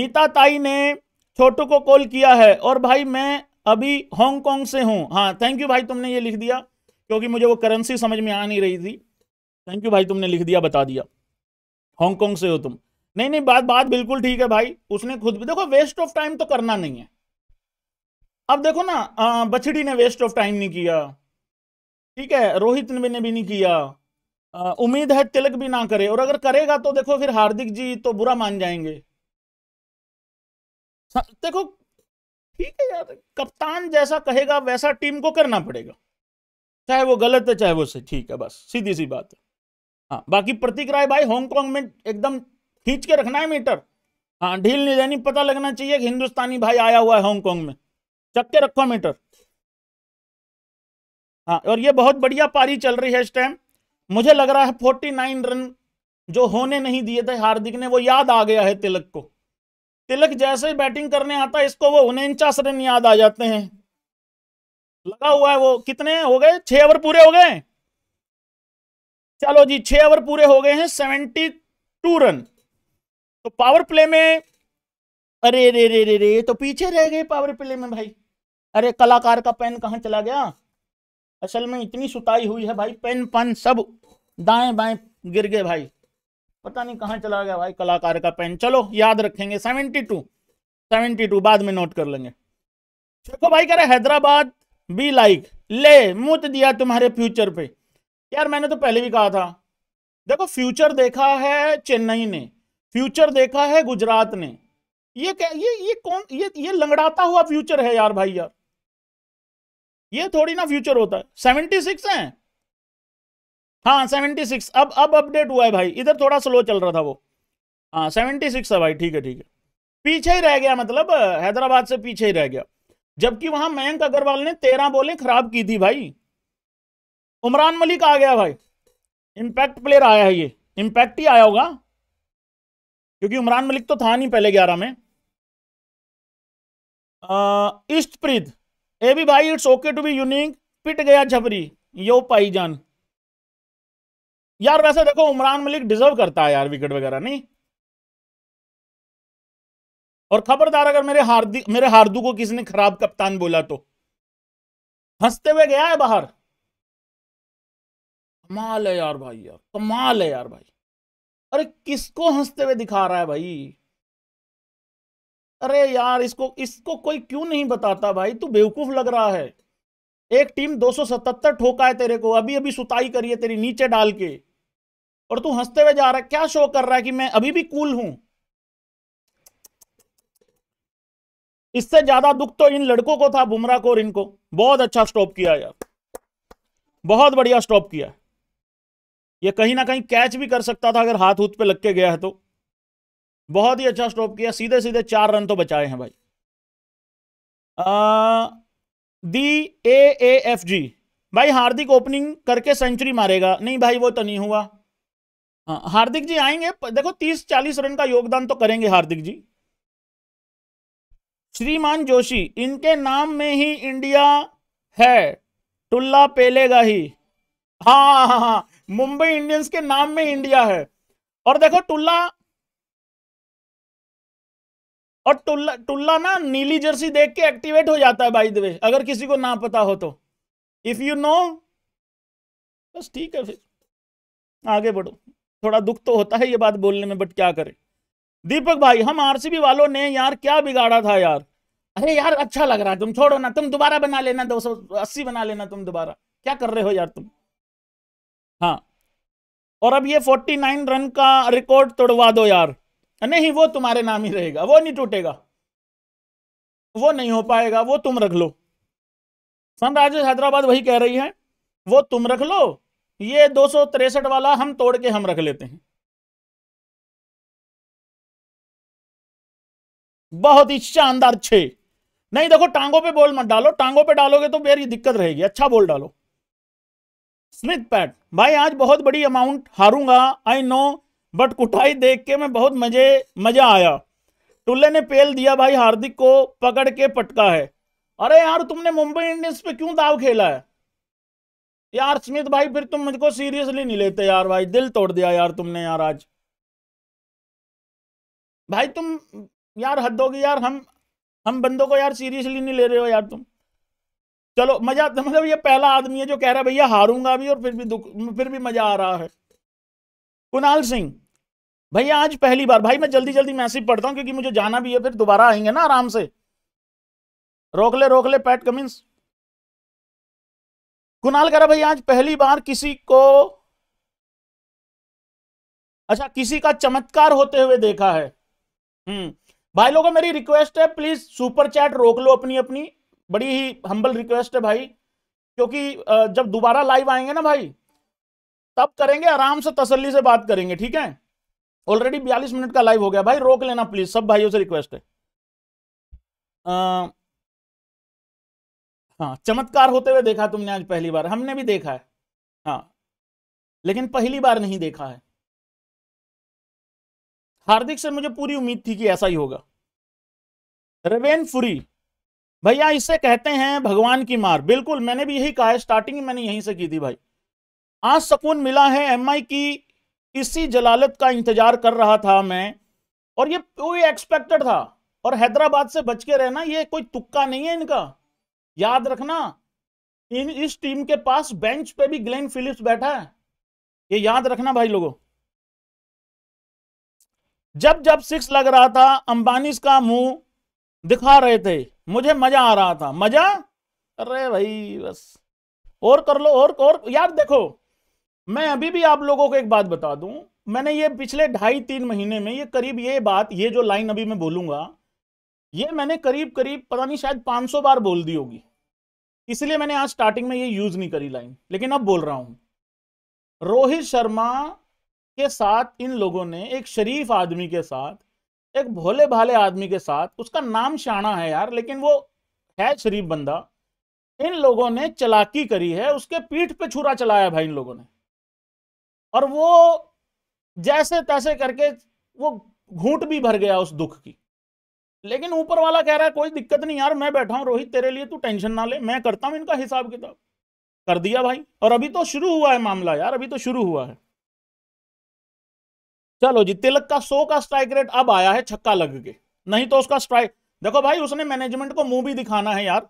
नीता ताई ने छोटू को कॉल किया है और भाई मैं अभी हांगकॉन्ग से हूँ हाँ थैंक यू भाई तुमने ये लिख दिया क्योंकि मुझे वो करेंसी समझ में आ नहीं रही थी थैंक यू भाई तुमने लिख दिया बता दिया हांगकॉन्ग से हो तुम नहीं नहीं बात बात बिल्कुल ठीक है भाई उसने खुद भी देखो वेस्ट ऑफ टाइम तो करना नहीं है अब देखो ना बछड़ी ने वेस्ट ऑफ टाइम नहीं किया ठीक है रोहित ने भी नहीं किया उम्मीद है तिलक भी ना करे और अगर करेगा तो देखो फिर हार्दिक जी तो बुरा मान जाएंगे देखो ठीक है यार कप्तान जैसा कहेगा वैसा टीम को करना पड़ेगा चाहे वो गलत है चाहे वो सही ठीक है बस सीधी सी बात है हाँ बाकी प्रतीक राय भाई हांगकांग में एकदम खींच के रखना है मीटर हाँ ढील नहीं देनी पता लगना चाहिए कि हिंदुस्तानी भाई आया हुआ है हांगकांग में चक के रखो मीटर हाँ और ये बहुत बढ़िया पारी चल रही है इस टाइम मुझे लग रहा है फोर्टी नाइन रन जो होने नहीं दिए थे हार्दिक ने वो याद आ गया है तिलक को तिलक जैसे ही बैटिंग करने आता है इसको वो उनचास रन याद आ जाते हैं लगा हुआ है वो कितने हो गए छह ओवर पूरे हो गए चलो जी छह ओवर पूरे हो गए हैं सेवेंटी टू रन तो पावर प्ले में अरे रे रे रे रे तो पीछे रह गए पावर प्ले में भाई अरे कलाकार का पेन कहाँ चला गया असल में इतनी सुताई हुई है भाई पेन पन सब दाएं बाएं गिर गए भाई पता नहीं कहाँ चला गया भाई कलाकार का पेन चलो याद रखेंगे सेवेंटी टू सेवेंटी टू बाद में नोट कर लेंगे देखो भाई कह रहे हैदराबाद बी लाइक ले मुत तो दिया तुम्हारे फ्यूचर पे यार मैंने तो पहले भी कहा था देखो फ्यूचर देखा है चेन्नई ने फ्यूचर देखा है गुजरात ने ये क्या ये ये कौन ये ये लंगड़ाता हुआ फ्यूचर है यार भाई यार ये थोड़ी ना फ्यूचर होता है सेवेंटी सिक्स है हाँ सेवेंटी सिक्स अब अब अपडेट हुआ है भाई इधर थोड़ा स्लो चल रहा था वो हाँ सेवेंटी सिक्स है भाई ठीक है ठीक है पीछे ही रह गया मतलब हैदराबाद से पीछे ही रह गया जबकि वहां मयंक अग्रवाल ने तेरह बोले खराब की थी भाई उमरान मलिक आ गया भाई इम्पैक्ट प्लेयर आया है ये इम्पैक्ट ही आया होगा क्योंकि उमरान मलिक तो था नहीं पहले ग्यारह में इष्टप्रीत ए भी भाई it's okay to be unique पिट गया झबरी यो पाईजान यार वैसे देखो उमरान मलिक डिजर्व करता है यार विकेट वगैरह नहीं और खबरदार अगर मेरे हार्दिक मेरे हार्दू को किसी ने खराब कप्तान बोला तो हंसते हुए गया है बाहर कमाल है यार भाई यार कमाल है यार भाई अरे किसको हंसते हुए दिखा रहा है भाई अरे यार इसको इसको कोई क्यों नहीं बताता भाई तू बेवकूफ लग रहा है एक टीम 277 ठोका है तेरे को अभी अभी सुताई करी है तेरी नीचे डाल के और तू हंसते हुए जा रहा है क्या शो कर रहा है कि मैं अभी भी कूल हूं इससे ज्यादा दुख तो इन लड़कों को था बुमराह को और इनको बहुत अच्छा स्टॉप किया यार बहुत बढ़िया स्टॉप किया ये कहीं ना कहीं कैच भी कर सकता था अगर हाथ हूथ पे लग के गया है तो बहुत ही अच्छा स्टॉप किया सीधे सीधे चार रन तो बचाए हैं भाई दी ए ए एफ जी भाई हार्दिक ओपनिंग करके सेंचुरी मारेगा नहीं भाई वो तो नहीं हुआ हाँ हार्दिक जी आएंगे देखो तीस चालीस रन का योगदान तो करेंगे हार्दिक जी श्रीमान जोशी इनके नाम में ही इंडिया है टुल्ला पेलेगा ही हाँ, हाँ हाँ हाँ मुंबई इंडियंस के नाम में इंडिया है और देखो टुल्ला और टुल्ला टुल्ला ना नीली जर्सी देख के एक्टिवेट हो जाता है बाई द वे अगर किसी को ना पता हो तो इफ यू नो बस ठीक है फिर आगे बढ़ो थोड़ा दुख तो होता है ये बात बोलने में बट क्या करें दीपक भाई हम आरसीबी वालों ने यार क्या बिगाड़ा था यार अरे यार अच्छा लग रहा है तुम छोड़ो ना तुम दोबारा बना लेना दो सौ अस्सी बना लेना तुम दोबारा क्या कर रहे हो यार तुम हाँ और अब ये फोर्टी नाइन रन का रिकॉर्ड तोड़वा दो यार नहीं वो तुम्हारे नाम ही रहेगा वो नहीं टूटेगा वो नहीं हो पाएगा वो तुम रख लो सनराइजर्स हैदराबाद वही कह रही है वो तुम रख लो ये दो वाला हम तोड़ के हम रख लेते हैं बहुत ही शानदार छे नहीं देखो टांगों पे बॉल मत डालो टांगों पे डालोगे तो मेरी दिक्कत रहेगी अच्छा बॉल डालो स्मिथ पैट भाई आज बहुत बड़ी अमाउंट हारूंगा आई नो बट कुटाई देख के मैं बहुत मजे मजा आया टुल्ले ने पेल दिया भाई हार्दिक को पकड़ के पटका है अरे यार तुमने मुंबई इंडियंस पे क्यों दाव खेला है यार स्मिथ भाई फिर तुम मुझको सीरियसली नहीं लेते यार भाई दिल तोड़ दिया यार तुमने यार आज भाई तुम यार हद होगी यार हम हम बंदों को यार सीरियसली नहीं ले रहे हो यार तुम चलो मजा मतलब ये पहला आदमी है जो कह रहा है भैया हारूंगा भी और फिर भी दुख फिर भी मजा आ रहा है कुणाल सिंह भैया आज पहली बार भाई मैं जल्दी जल्दी मैसेज पढ़ता हूँ क्योंकि मुझे जाना भी है फिर दोबारा आएंगे ना आराम से रोक ले रोक ले पैट कमिंस कुणाल कह रहा भैया आज पहली बार किसी को अच्छा किसी का चमत्कार होते हुए देखा है हम्म भाई लोगों मेरी रिक्वेस्ट है प्लीज सुपर चैट रोक लो अपनी अपनी बड़ी ही हम्बल रिक्वेस्ट है भाई क्योंकि जब दोबारा लाइव आएंगे ना भाई तब करेंगे आराम से तसल्ली से बात करेंगे ठीक है ऑलरेडी बयालीस मिनट का लाइव हो गया भाई रोक लेना प्लीज सब भाइयों से रिक्वेस्ट है हाँ चमत्कार होते हुए देखा तुमने आज पहली बार हमने भी देखा है हाँ लेकिन पहली बार नहीं देखा है हार्दिक से मुझे पूरी उम्मीद थी कि ऐसा ही होगा रेवेन फुरी भैया इससे कहते हैं भगवान की मार बिल्कुल मैंने भी यही कहा है स्टार्टिंग मैंने यहीं से की थी भाई आज सुकून मिला है एमआई की इसी जलालत का इंतजार कर रहा था मैं और ये कोई एक्सपेक्टेड था और हैदराबाद से बच के रहना ये कोई तुक्का नहीं है इनका याद रखना इन इस टीम के पास बेंच पे भी ग्लेन फिलिप्स बैठा है ये याद रखना भाई लोगों जब जब सिक्स लग रहा था अंबानी का मुंह दिखा रहे थे मुझे मजा आ रहा था मजा अरे भाई बस और कर लो और और यार देखो मैं अभी भी आप लोगों को एक बात बता दूं मैंने ये पिछले ढाई तीन महीने में ये करीब ये बात ये जो लाइन अभी मैं बोलूंगा ये मैंने करीब करीब पता नहीं शायद 500 बार बोल दी होगी इसलिए मैंने आज स्टार्टिंग में ये यूज नहीं करी लाइन लेकिन अब बोल रहा हूं रोहित शर्मा के साथ इन लोगों ने एक शरीफ आदमी के साथ एक भोले भाले आदमी के साथ उसका नाम शाना है यार लेकिन वो है शरीफ बंदा इन लोगों ने चलाकी करी है उसके पीठ पे छुरा चलाया भाई इन लोगों ने और वो जैसे तैसे करके वो घूट भी भर गया उस दुख की लेकिन ऊपर वाला कह रहा है कोई दिक्कत नहीं यार मैं बैठा हूं रोहित तेरे लिए तू टेंशन ना ले मैं करता हूं इनका हिसाब किताब कर दिया भाई और अभी तो शुरू हुआ है मामला यार अभी तो शुरू हुआ है चलो जी तिलक का सो का स्ट्राइक रेट अब आया है छक्का लग के नहीं तो उसका स्ट्राइक देखो भाई उसने मैनेजमेंट को मुंह भी दिखाना है यार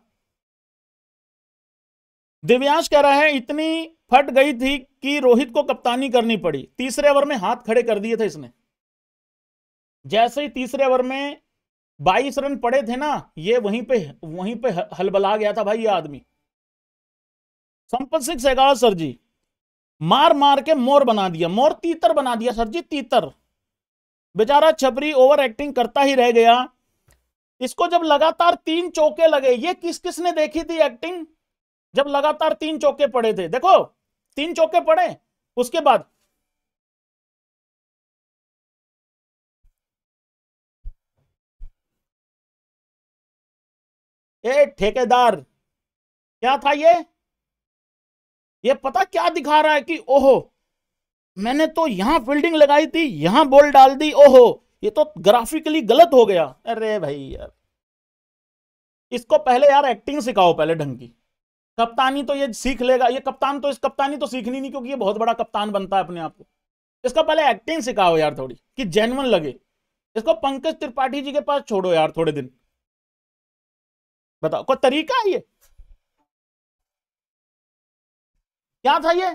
दिव्यांश कह रहा है इतनी फट गई थी कि रोहित को कप्तानी करनी पड़ी तीसरे ओवर में हाथ खड़े कर दिए थे इसने जैसे ही तीसरे ओवर में 22 रन पड़े थे ना ये वहीं पे वहीं पे हलबला गया था भाई ये आदमी संपत सिंह सहगा सर जी मार मार के मोर बना दिया मोर तीतर बना दिया सर जी तीतर बेचारा छपरी ओवर एक्टिंग करता ही रह गया इसको जब लगातार तीन चौके लगे ये किस किस ने देखी थी एक्टिंग जब लगातार तीन चौके पड़े थे देखो तीन चौके पड़े उसके बाद ए ठेकेदार क्या था ये ये पता क्या दिखा रहा है कि ओहो मैंने तो यहां फील्डिंग लगाई थी यहां बॉल डाल दी ओहो ये तो ग्राफिकली गलत हो गया अरे भाई यार इसको पहले यार एक्टिंग सिखाओ पहले ढंग की कप्तानी तो ये सीख लेगा ये कप्तान तो इस कप्तानी तो सीखनी नहीं क्योंकि ये बहुत बड़ा कप्तान बनता है अपने आप को इसका पहले एक्टिंग सिखाओ यार थोड़ी कि जेनवन लगे इसको पंकज त्रिपाठी जी के पास छोड़ो यार थोड़े दिन बताओ कोई तरीका है ये क्या था ये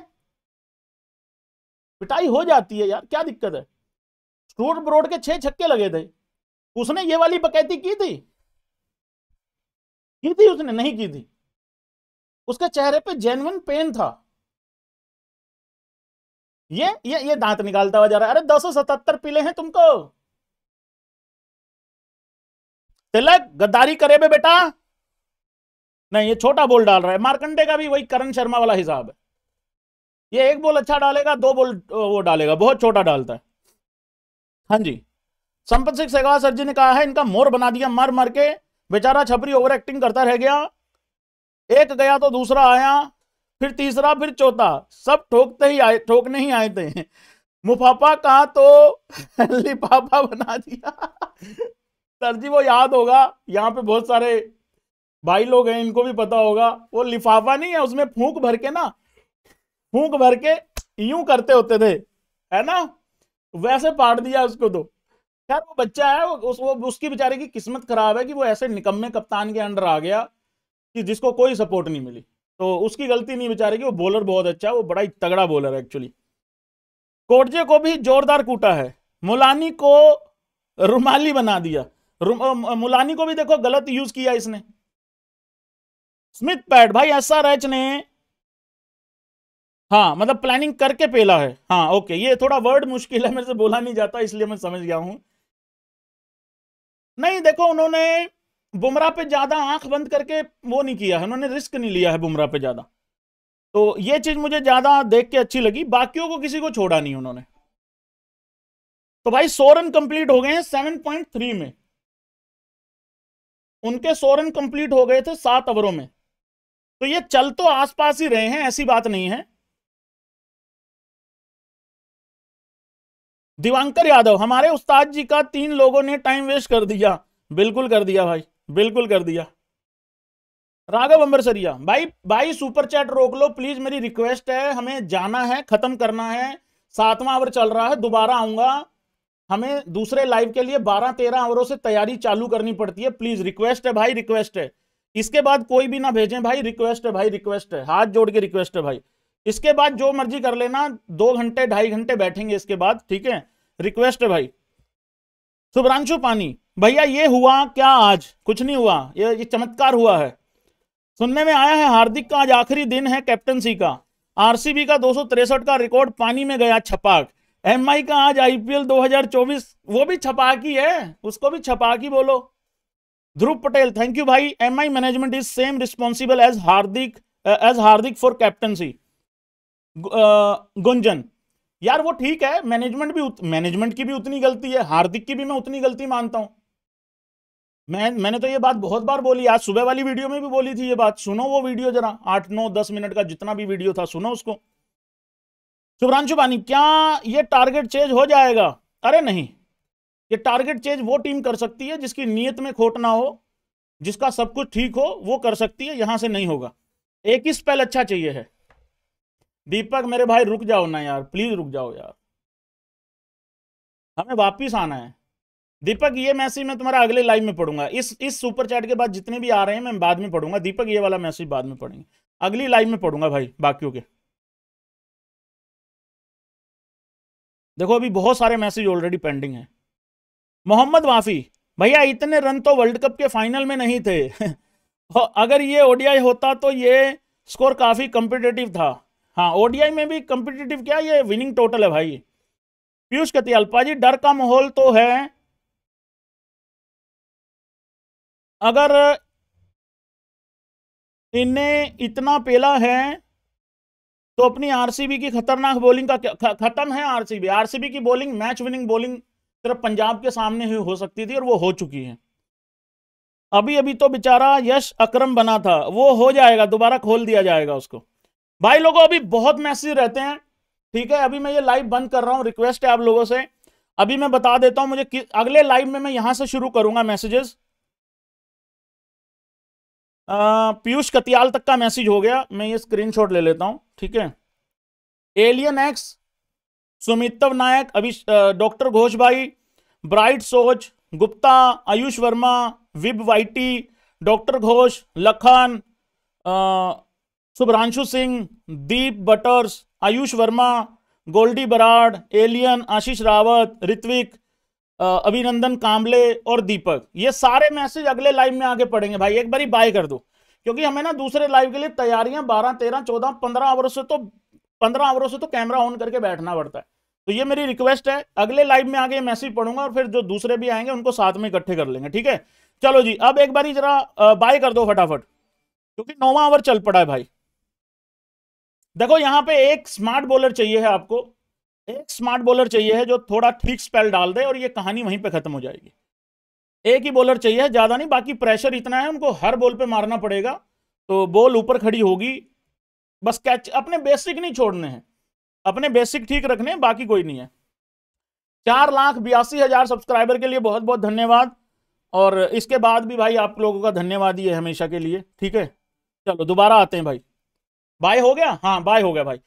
पिटाई हो जाती है यार क्या दिक्कत है स्टूट ब्रोड के छह छक्के लगे थे उसने ये वाली बकैती की थी की थी उसने नहीं की थी उसके चेहरे पे जेनवन पेन था ये ये ये दांत निकालता हुआ जा रहा है अरे दो सौ सतहत्तर पीले हैं तुमको तिलक गद्दारी करे बे बेटा नहीं ये छोटा बोल डाल रहा है मारकंडे का भी वही करण शर्मा वाला हिसाब है ये एक बोल अच्छा डालेगा दो बोल वो डालेगा बहुत छोटा डालता है हाँ जी संपत सिंह सेगाव सर जी ने कहा है इनका मोर बना दिया मर मर के बेचारा छपरी ओवर एक्टिंग करता रह गया एक गया तो दूसरा आया फिर तीसरा फिर चौथा सब ठोकते ही आए ठोकने ही आए थे मुफाफा कहा तो लिफाफा बना दिया सर जी वो याद होगा यहाँ पे बहुत सारे भाई लोग हैं इनको भी पता होगा वो लिफाफा नहीं है उसमें फूक भर के ना फूंक भर के यूं करते होते थे है ना वैसे पाट दिया उसको तो खैर वो बच्चा है उस वो उसकी बेचारे की किस्मत खराब है कि वो ऐसे निकम्मे कप्तान के अंडर आ गया कि जिसको कोई सपोर्ट नहीं मिली तो उसकी गलती नहीं बेचारे की वो बॉलर बहुत अच्छा है वो बड़ा ही तगड़ा बॉलर है एक्चुअली कोटजे को भी जोरदार कूटा है मुलानी को रुमाली बना दिया मुलानी को भी देखो गलत यूज किया इसने स्मिथ पैट भाई एस आर एच ने हाँ मतलब प्लानिंग करके पहला है हाँ ओके ये थोड़ा वर्ड मुश्किल है मेरे से बोला नहीं जाता इसलिए मैं समझ गया हूं नहीं देखो उन्होंने बुमराह पे ज्यादा आंख बंद करके वो नहीं किया है उन्होंने रिस्क नहीं लिया है बुमराह पे ज्यादा तो ये चीज मुझे ज्यादा देख के अच्छी लगी बाकियों को किसी को छोड़ा नहीं उन्होंने तो भाई सौ रन कंप्लीट हो गए हैं सेवन पॉइंट थ्री में उनके सौ रन कंप्लीट हो गए थे सात ओवरों में तो ये चल तो आसपास ही रहे हैं ऐसी बात नहीं है दिवांकर यादव हमारे उस्ताद जी का तीन लोगों ने टाइम वेस्ट कर दिया बिल्कुल कर दिया भाई बिल्कुल कर दिया राघव अम्बरसरिया भाई भाई सुपर चैट रोक लो प्लीज मेरी रिक्वेस्ट है हमें जाना है खत्म करना है सातवां आवर चल रहा है दोबारा आऊंगा हमें दूसरे लाइव के लिए बारह तेरह आवरों से तैयारी चालू करनी पड़ती है प्लीज रिक्वेस्ट है भाई रिक्वेस्ट है इसके बाद कोई भी ना भेजें भाई रिक्वेस्ट है भाई रिक्वेस्ट है हाथ जोड़ के रिक्वेस्ट है भाई इसके बाद जो मर्जी कर लेना दो घंटे ढाई घंटे बैठेंगे इसके बाद ठीक है रिक्वेस्ट है भाई शुभ्रांशु पानी भैया ये हुआ क्या आज कुछ नहीं हुआ ये ये चमत्कार हुआ है सुनने में आया है हार्दिक का आज आखिरी दिन है कैप्टनसी का आरसीबी का दो का रिकॉर्ड पानी में गया छपाक एम का आज आईपीएल 2024 वो भी छपाकी है उसको भी छपाकी बोलो ध्रुव पटेल थैंक यू भाई एम management is same responsible as Hardik as Hardik for captaincy Gunjan यार वो ठीक है मैनेजमेंट भी मैनेजमेंट की भी उतनी गलती है हार्दिक की भी मैं उतनी गलती मानता हूं मैं मैंने तो ये बात बहुत बार बोली आज सुबह वाली वीडियो में भी बोली थी ये बात सुनो वो वीडियो जरा आठ नौ दस मिनट का जितना भी वीडियो था सुनो उसको शुभ्रांशु पानी क्या ये टारगेट चेंज हो जाएगा अरे नहीं ये टारगेट चेंज वो टीम कर सकती है जिसकी नीयत में खोट ना हो जिसका सब कुछ ठीक हो वो कर सकती है यहां से नहीं होगा एक ही स्पेल अच्छा चाहिए है दीपक मेरे भाई रुक जाओ ना यार प्लीज रुक जाओ यार हमें वापिस आना है दीपक ये मैसेज मैं तुम्हारा अगले लाइव में पढ़ूंगा इस इस सुपर चैट के बाद जितने भी आ रहे हैं मैं बाद में पढ़ूंगा दीपक ये वाला मैसेज बाद में पढ़ेंगे अगली लाइव में पढ़ूंगा भाई बाकियों के देखो अभी बहुत सारे मैसेज ऑलरेडी पेंडिंग है मोहम्मद वाफी भैया इतने रन तो वर्ल्ड कप के फाइनल में नहीं थे अगर ये ओडीआई होता तो ये स्कोर काफ़ी कंपिटेटिव था हाँ ओडीआई में भी कंपिटेटिव क्या ये विनिंग टोटल है भाई पीयूष अल्पा जी डर का माहौल तो है अगर इन्हें इतना पेला है तो अपनी आरसीबी की खतरनाक बॉलिंग का खत्म है आरसीबी आरसीबी की बॉलिंग मैच विनिंग बॉलिंग सिर्फ पंजाब के सामने ही हो सकती थी और वो हो चुकी है अभी अभी तो बेचारा यश अकरम बना था वो हो जाएगा दोबारा खोल दिया जाएगा उसको भाई लोगों अभी बहुत मैसेज रहते हैं ठीक है अभी मैं ये लाइव बंद कर रहा हूँ रिक्वेस्ट है आप लोगों से अभी मैं बता देता हूँ मुझे अगले लाइव में मैं यहां से शुरू करूंगा मैसेजेस पीयूष कतियाल तक का मैसेज हो गया मैं ये स्क्रीनशॉट ले लेता हूँ ठीक है एलियन एक्स सुमितव नायक अभी डॉक्टर घोष भाई ब्राइट सोच गुप्ता आयुष वर्मा विब वाइटी doctor Ghosh Lakhan Shubhranshu Singh Deep Butters Ayush Verma Goldy Brar alien Ashish Rawat Ritvik Abhinandan Kamle और दीपक ये सारे मैसेज अगले लाइव में आगे पढ़ेंगे भाई एक बारी बाय कर दो क्योंकि हमें ना दूसरे लाइव के लिए तैयारियां बारह तेरह चौदह पंद्रह आवरों से तो पंद्रह आवरों से तो कैमरा ऑन करके बैठना पड़ता है तो ये मेरी रिक्वेस्ट है अगले लाइव में आगे मैसेज पढ़ूंगा और फिर जो दूसरे भी आएंगे उनको साथ में इकट्ठे कर लेंगे ठीक है चलो जी अब एक बारी जरा बाय कर दो फटाफट क्योंकि नौवा आवर चल पड़ा है भाई देखो यहां पे एक स्मार्ट बॉलर चाहिए है आपको एक स्मार्ट बॉलर चाहिए है जो थोड़ा ठीक स्पेल डाल दे और ये कहानी वहीं पे खत्म हो जाएगी एक ही बॉलर चाहिए ज़्यादा नहीं बाकी प्रेशर इतना है उनको हर बॉल पे मारना पड़ेगा तो बॉल ऊपर खड़ी होगी बस कैच अपने बेसिक नहीं छोड़ने हैं अपने बेसिक ठीक रखने हैं बाकी कोई नहीं है चार लाख बयासी हज़ार सब्सक्राइबर के लिए बहुत बहुत धन्यवाद और इसके बाद भी भाई आप लोगों का धन्यवाद ही है हमेशा के लिए ठीक है चलो दोबारा आते हैं भाई बाय हो गया हाँ बाय हो गया भाई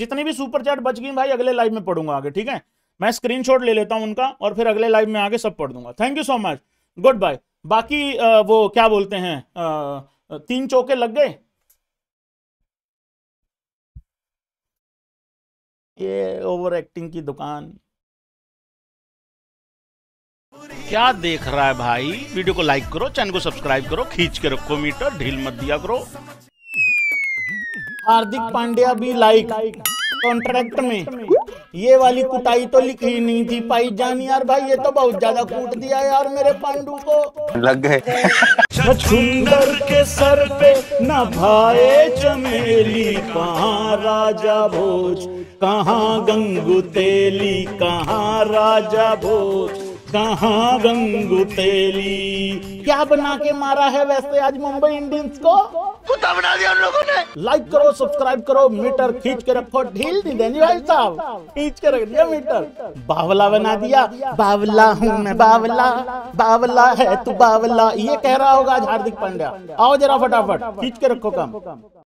जितनी भी सुपर चैट बच गई भाई अगले लाइव में पढ़ूंगा आगे ठीक है मैं स्क्रीनशॉट ले लेता हूं उनका और फिर अगले लाइव में आगे सब पढ़ दूंगा thank you so much goodbye बाकी वो क्या बोलते हैं तीन चौके लग गए ये ओवर एक्टिंग की दुकान क्या देख रहा है भाई वीडियो को लाइक करो चैनल को सब्सक्राइब करो खींच के रखो मीटर ढील मत दिया करो हार्दिक पांड्या भी लाइक कॉन्ट्रैक्ट में ये वाली कुटाई तो लिखी तो नहीं थी पाई जान यार भाई ये तो बहुत ज्यादा कूट दिया यार मेरे पांडू को लग गए सुंदर के सर पे न भाए चमेली कहाँ राजा भोज कहाँ गंगू तेली कहाँ राजा भोज कहा रंग तेरी क्या बना के मारा है वैसे आज मुंबई इंडियंस को कुत्ता बना दिया लोगों ने लाइक करो सब्सक्राइब करो मीटर खींच के रखो ढील दी देनी भाई साहब खींच के रख दिया मीटर बावला बना दिया बावला हूँ मैं बावला बावला है तू बावला ये कह रहा होगा आज हार्दिक पांड्या आओ जरा फटाफट खींच के रखो कम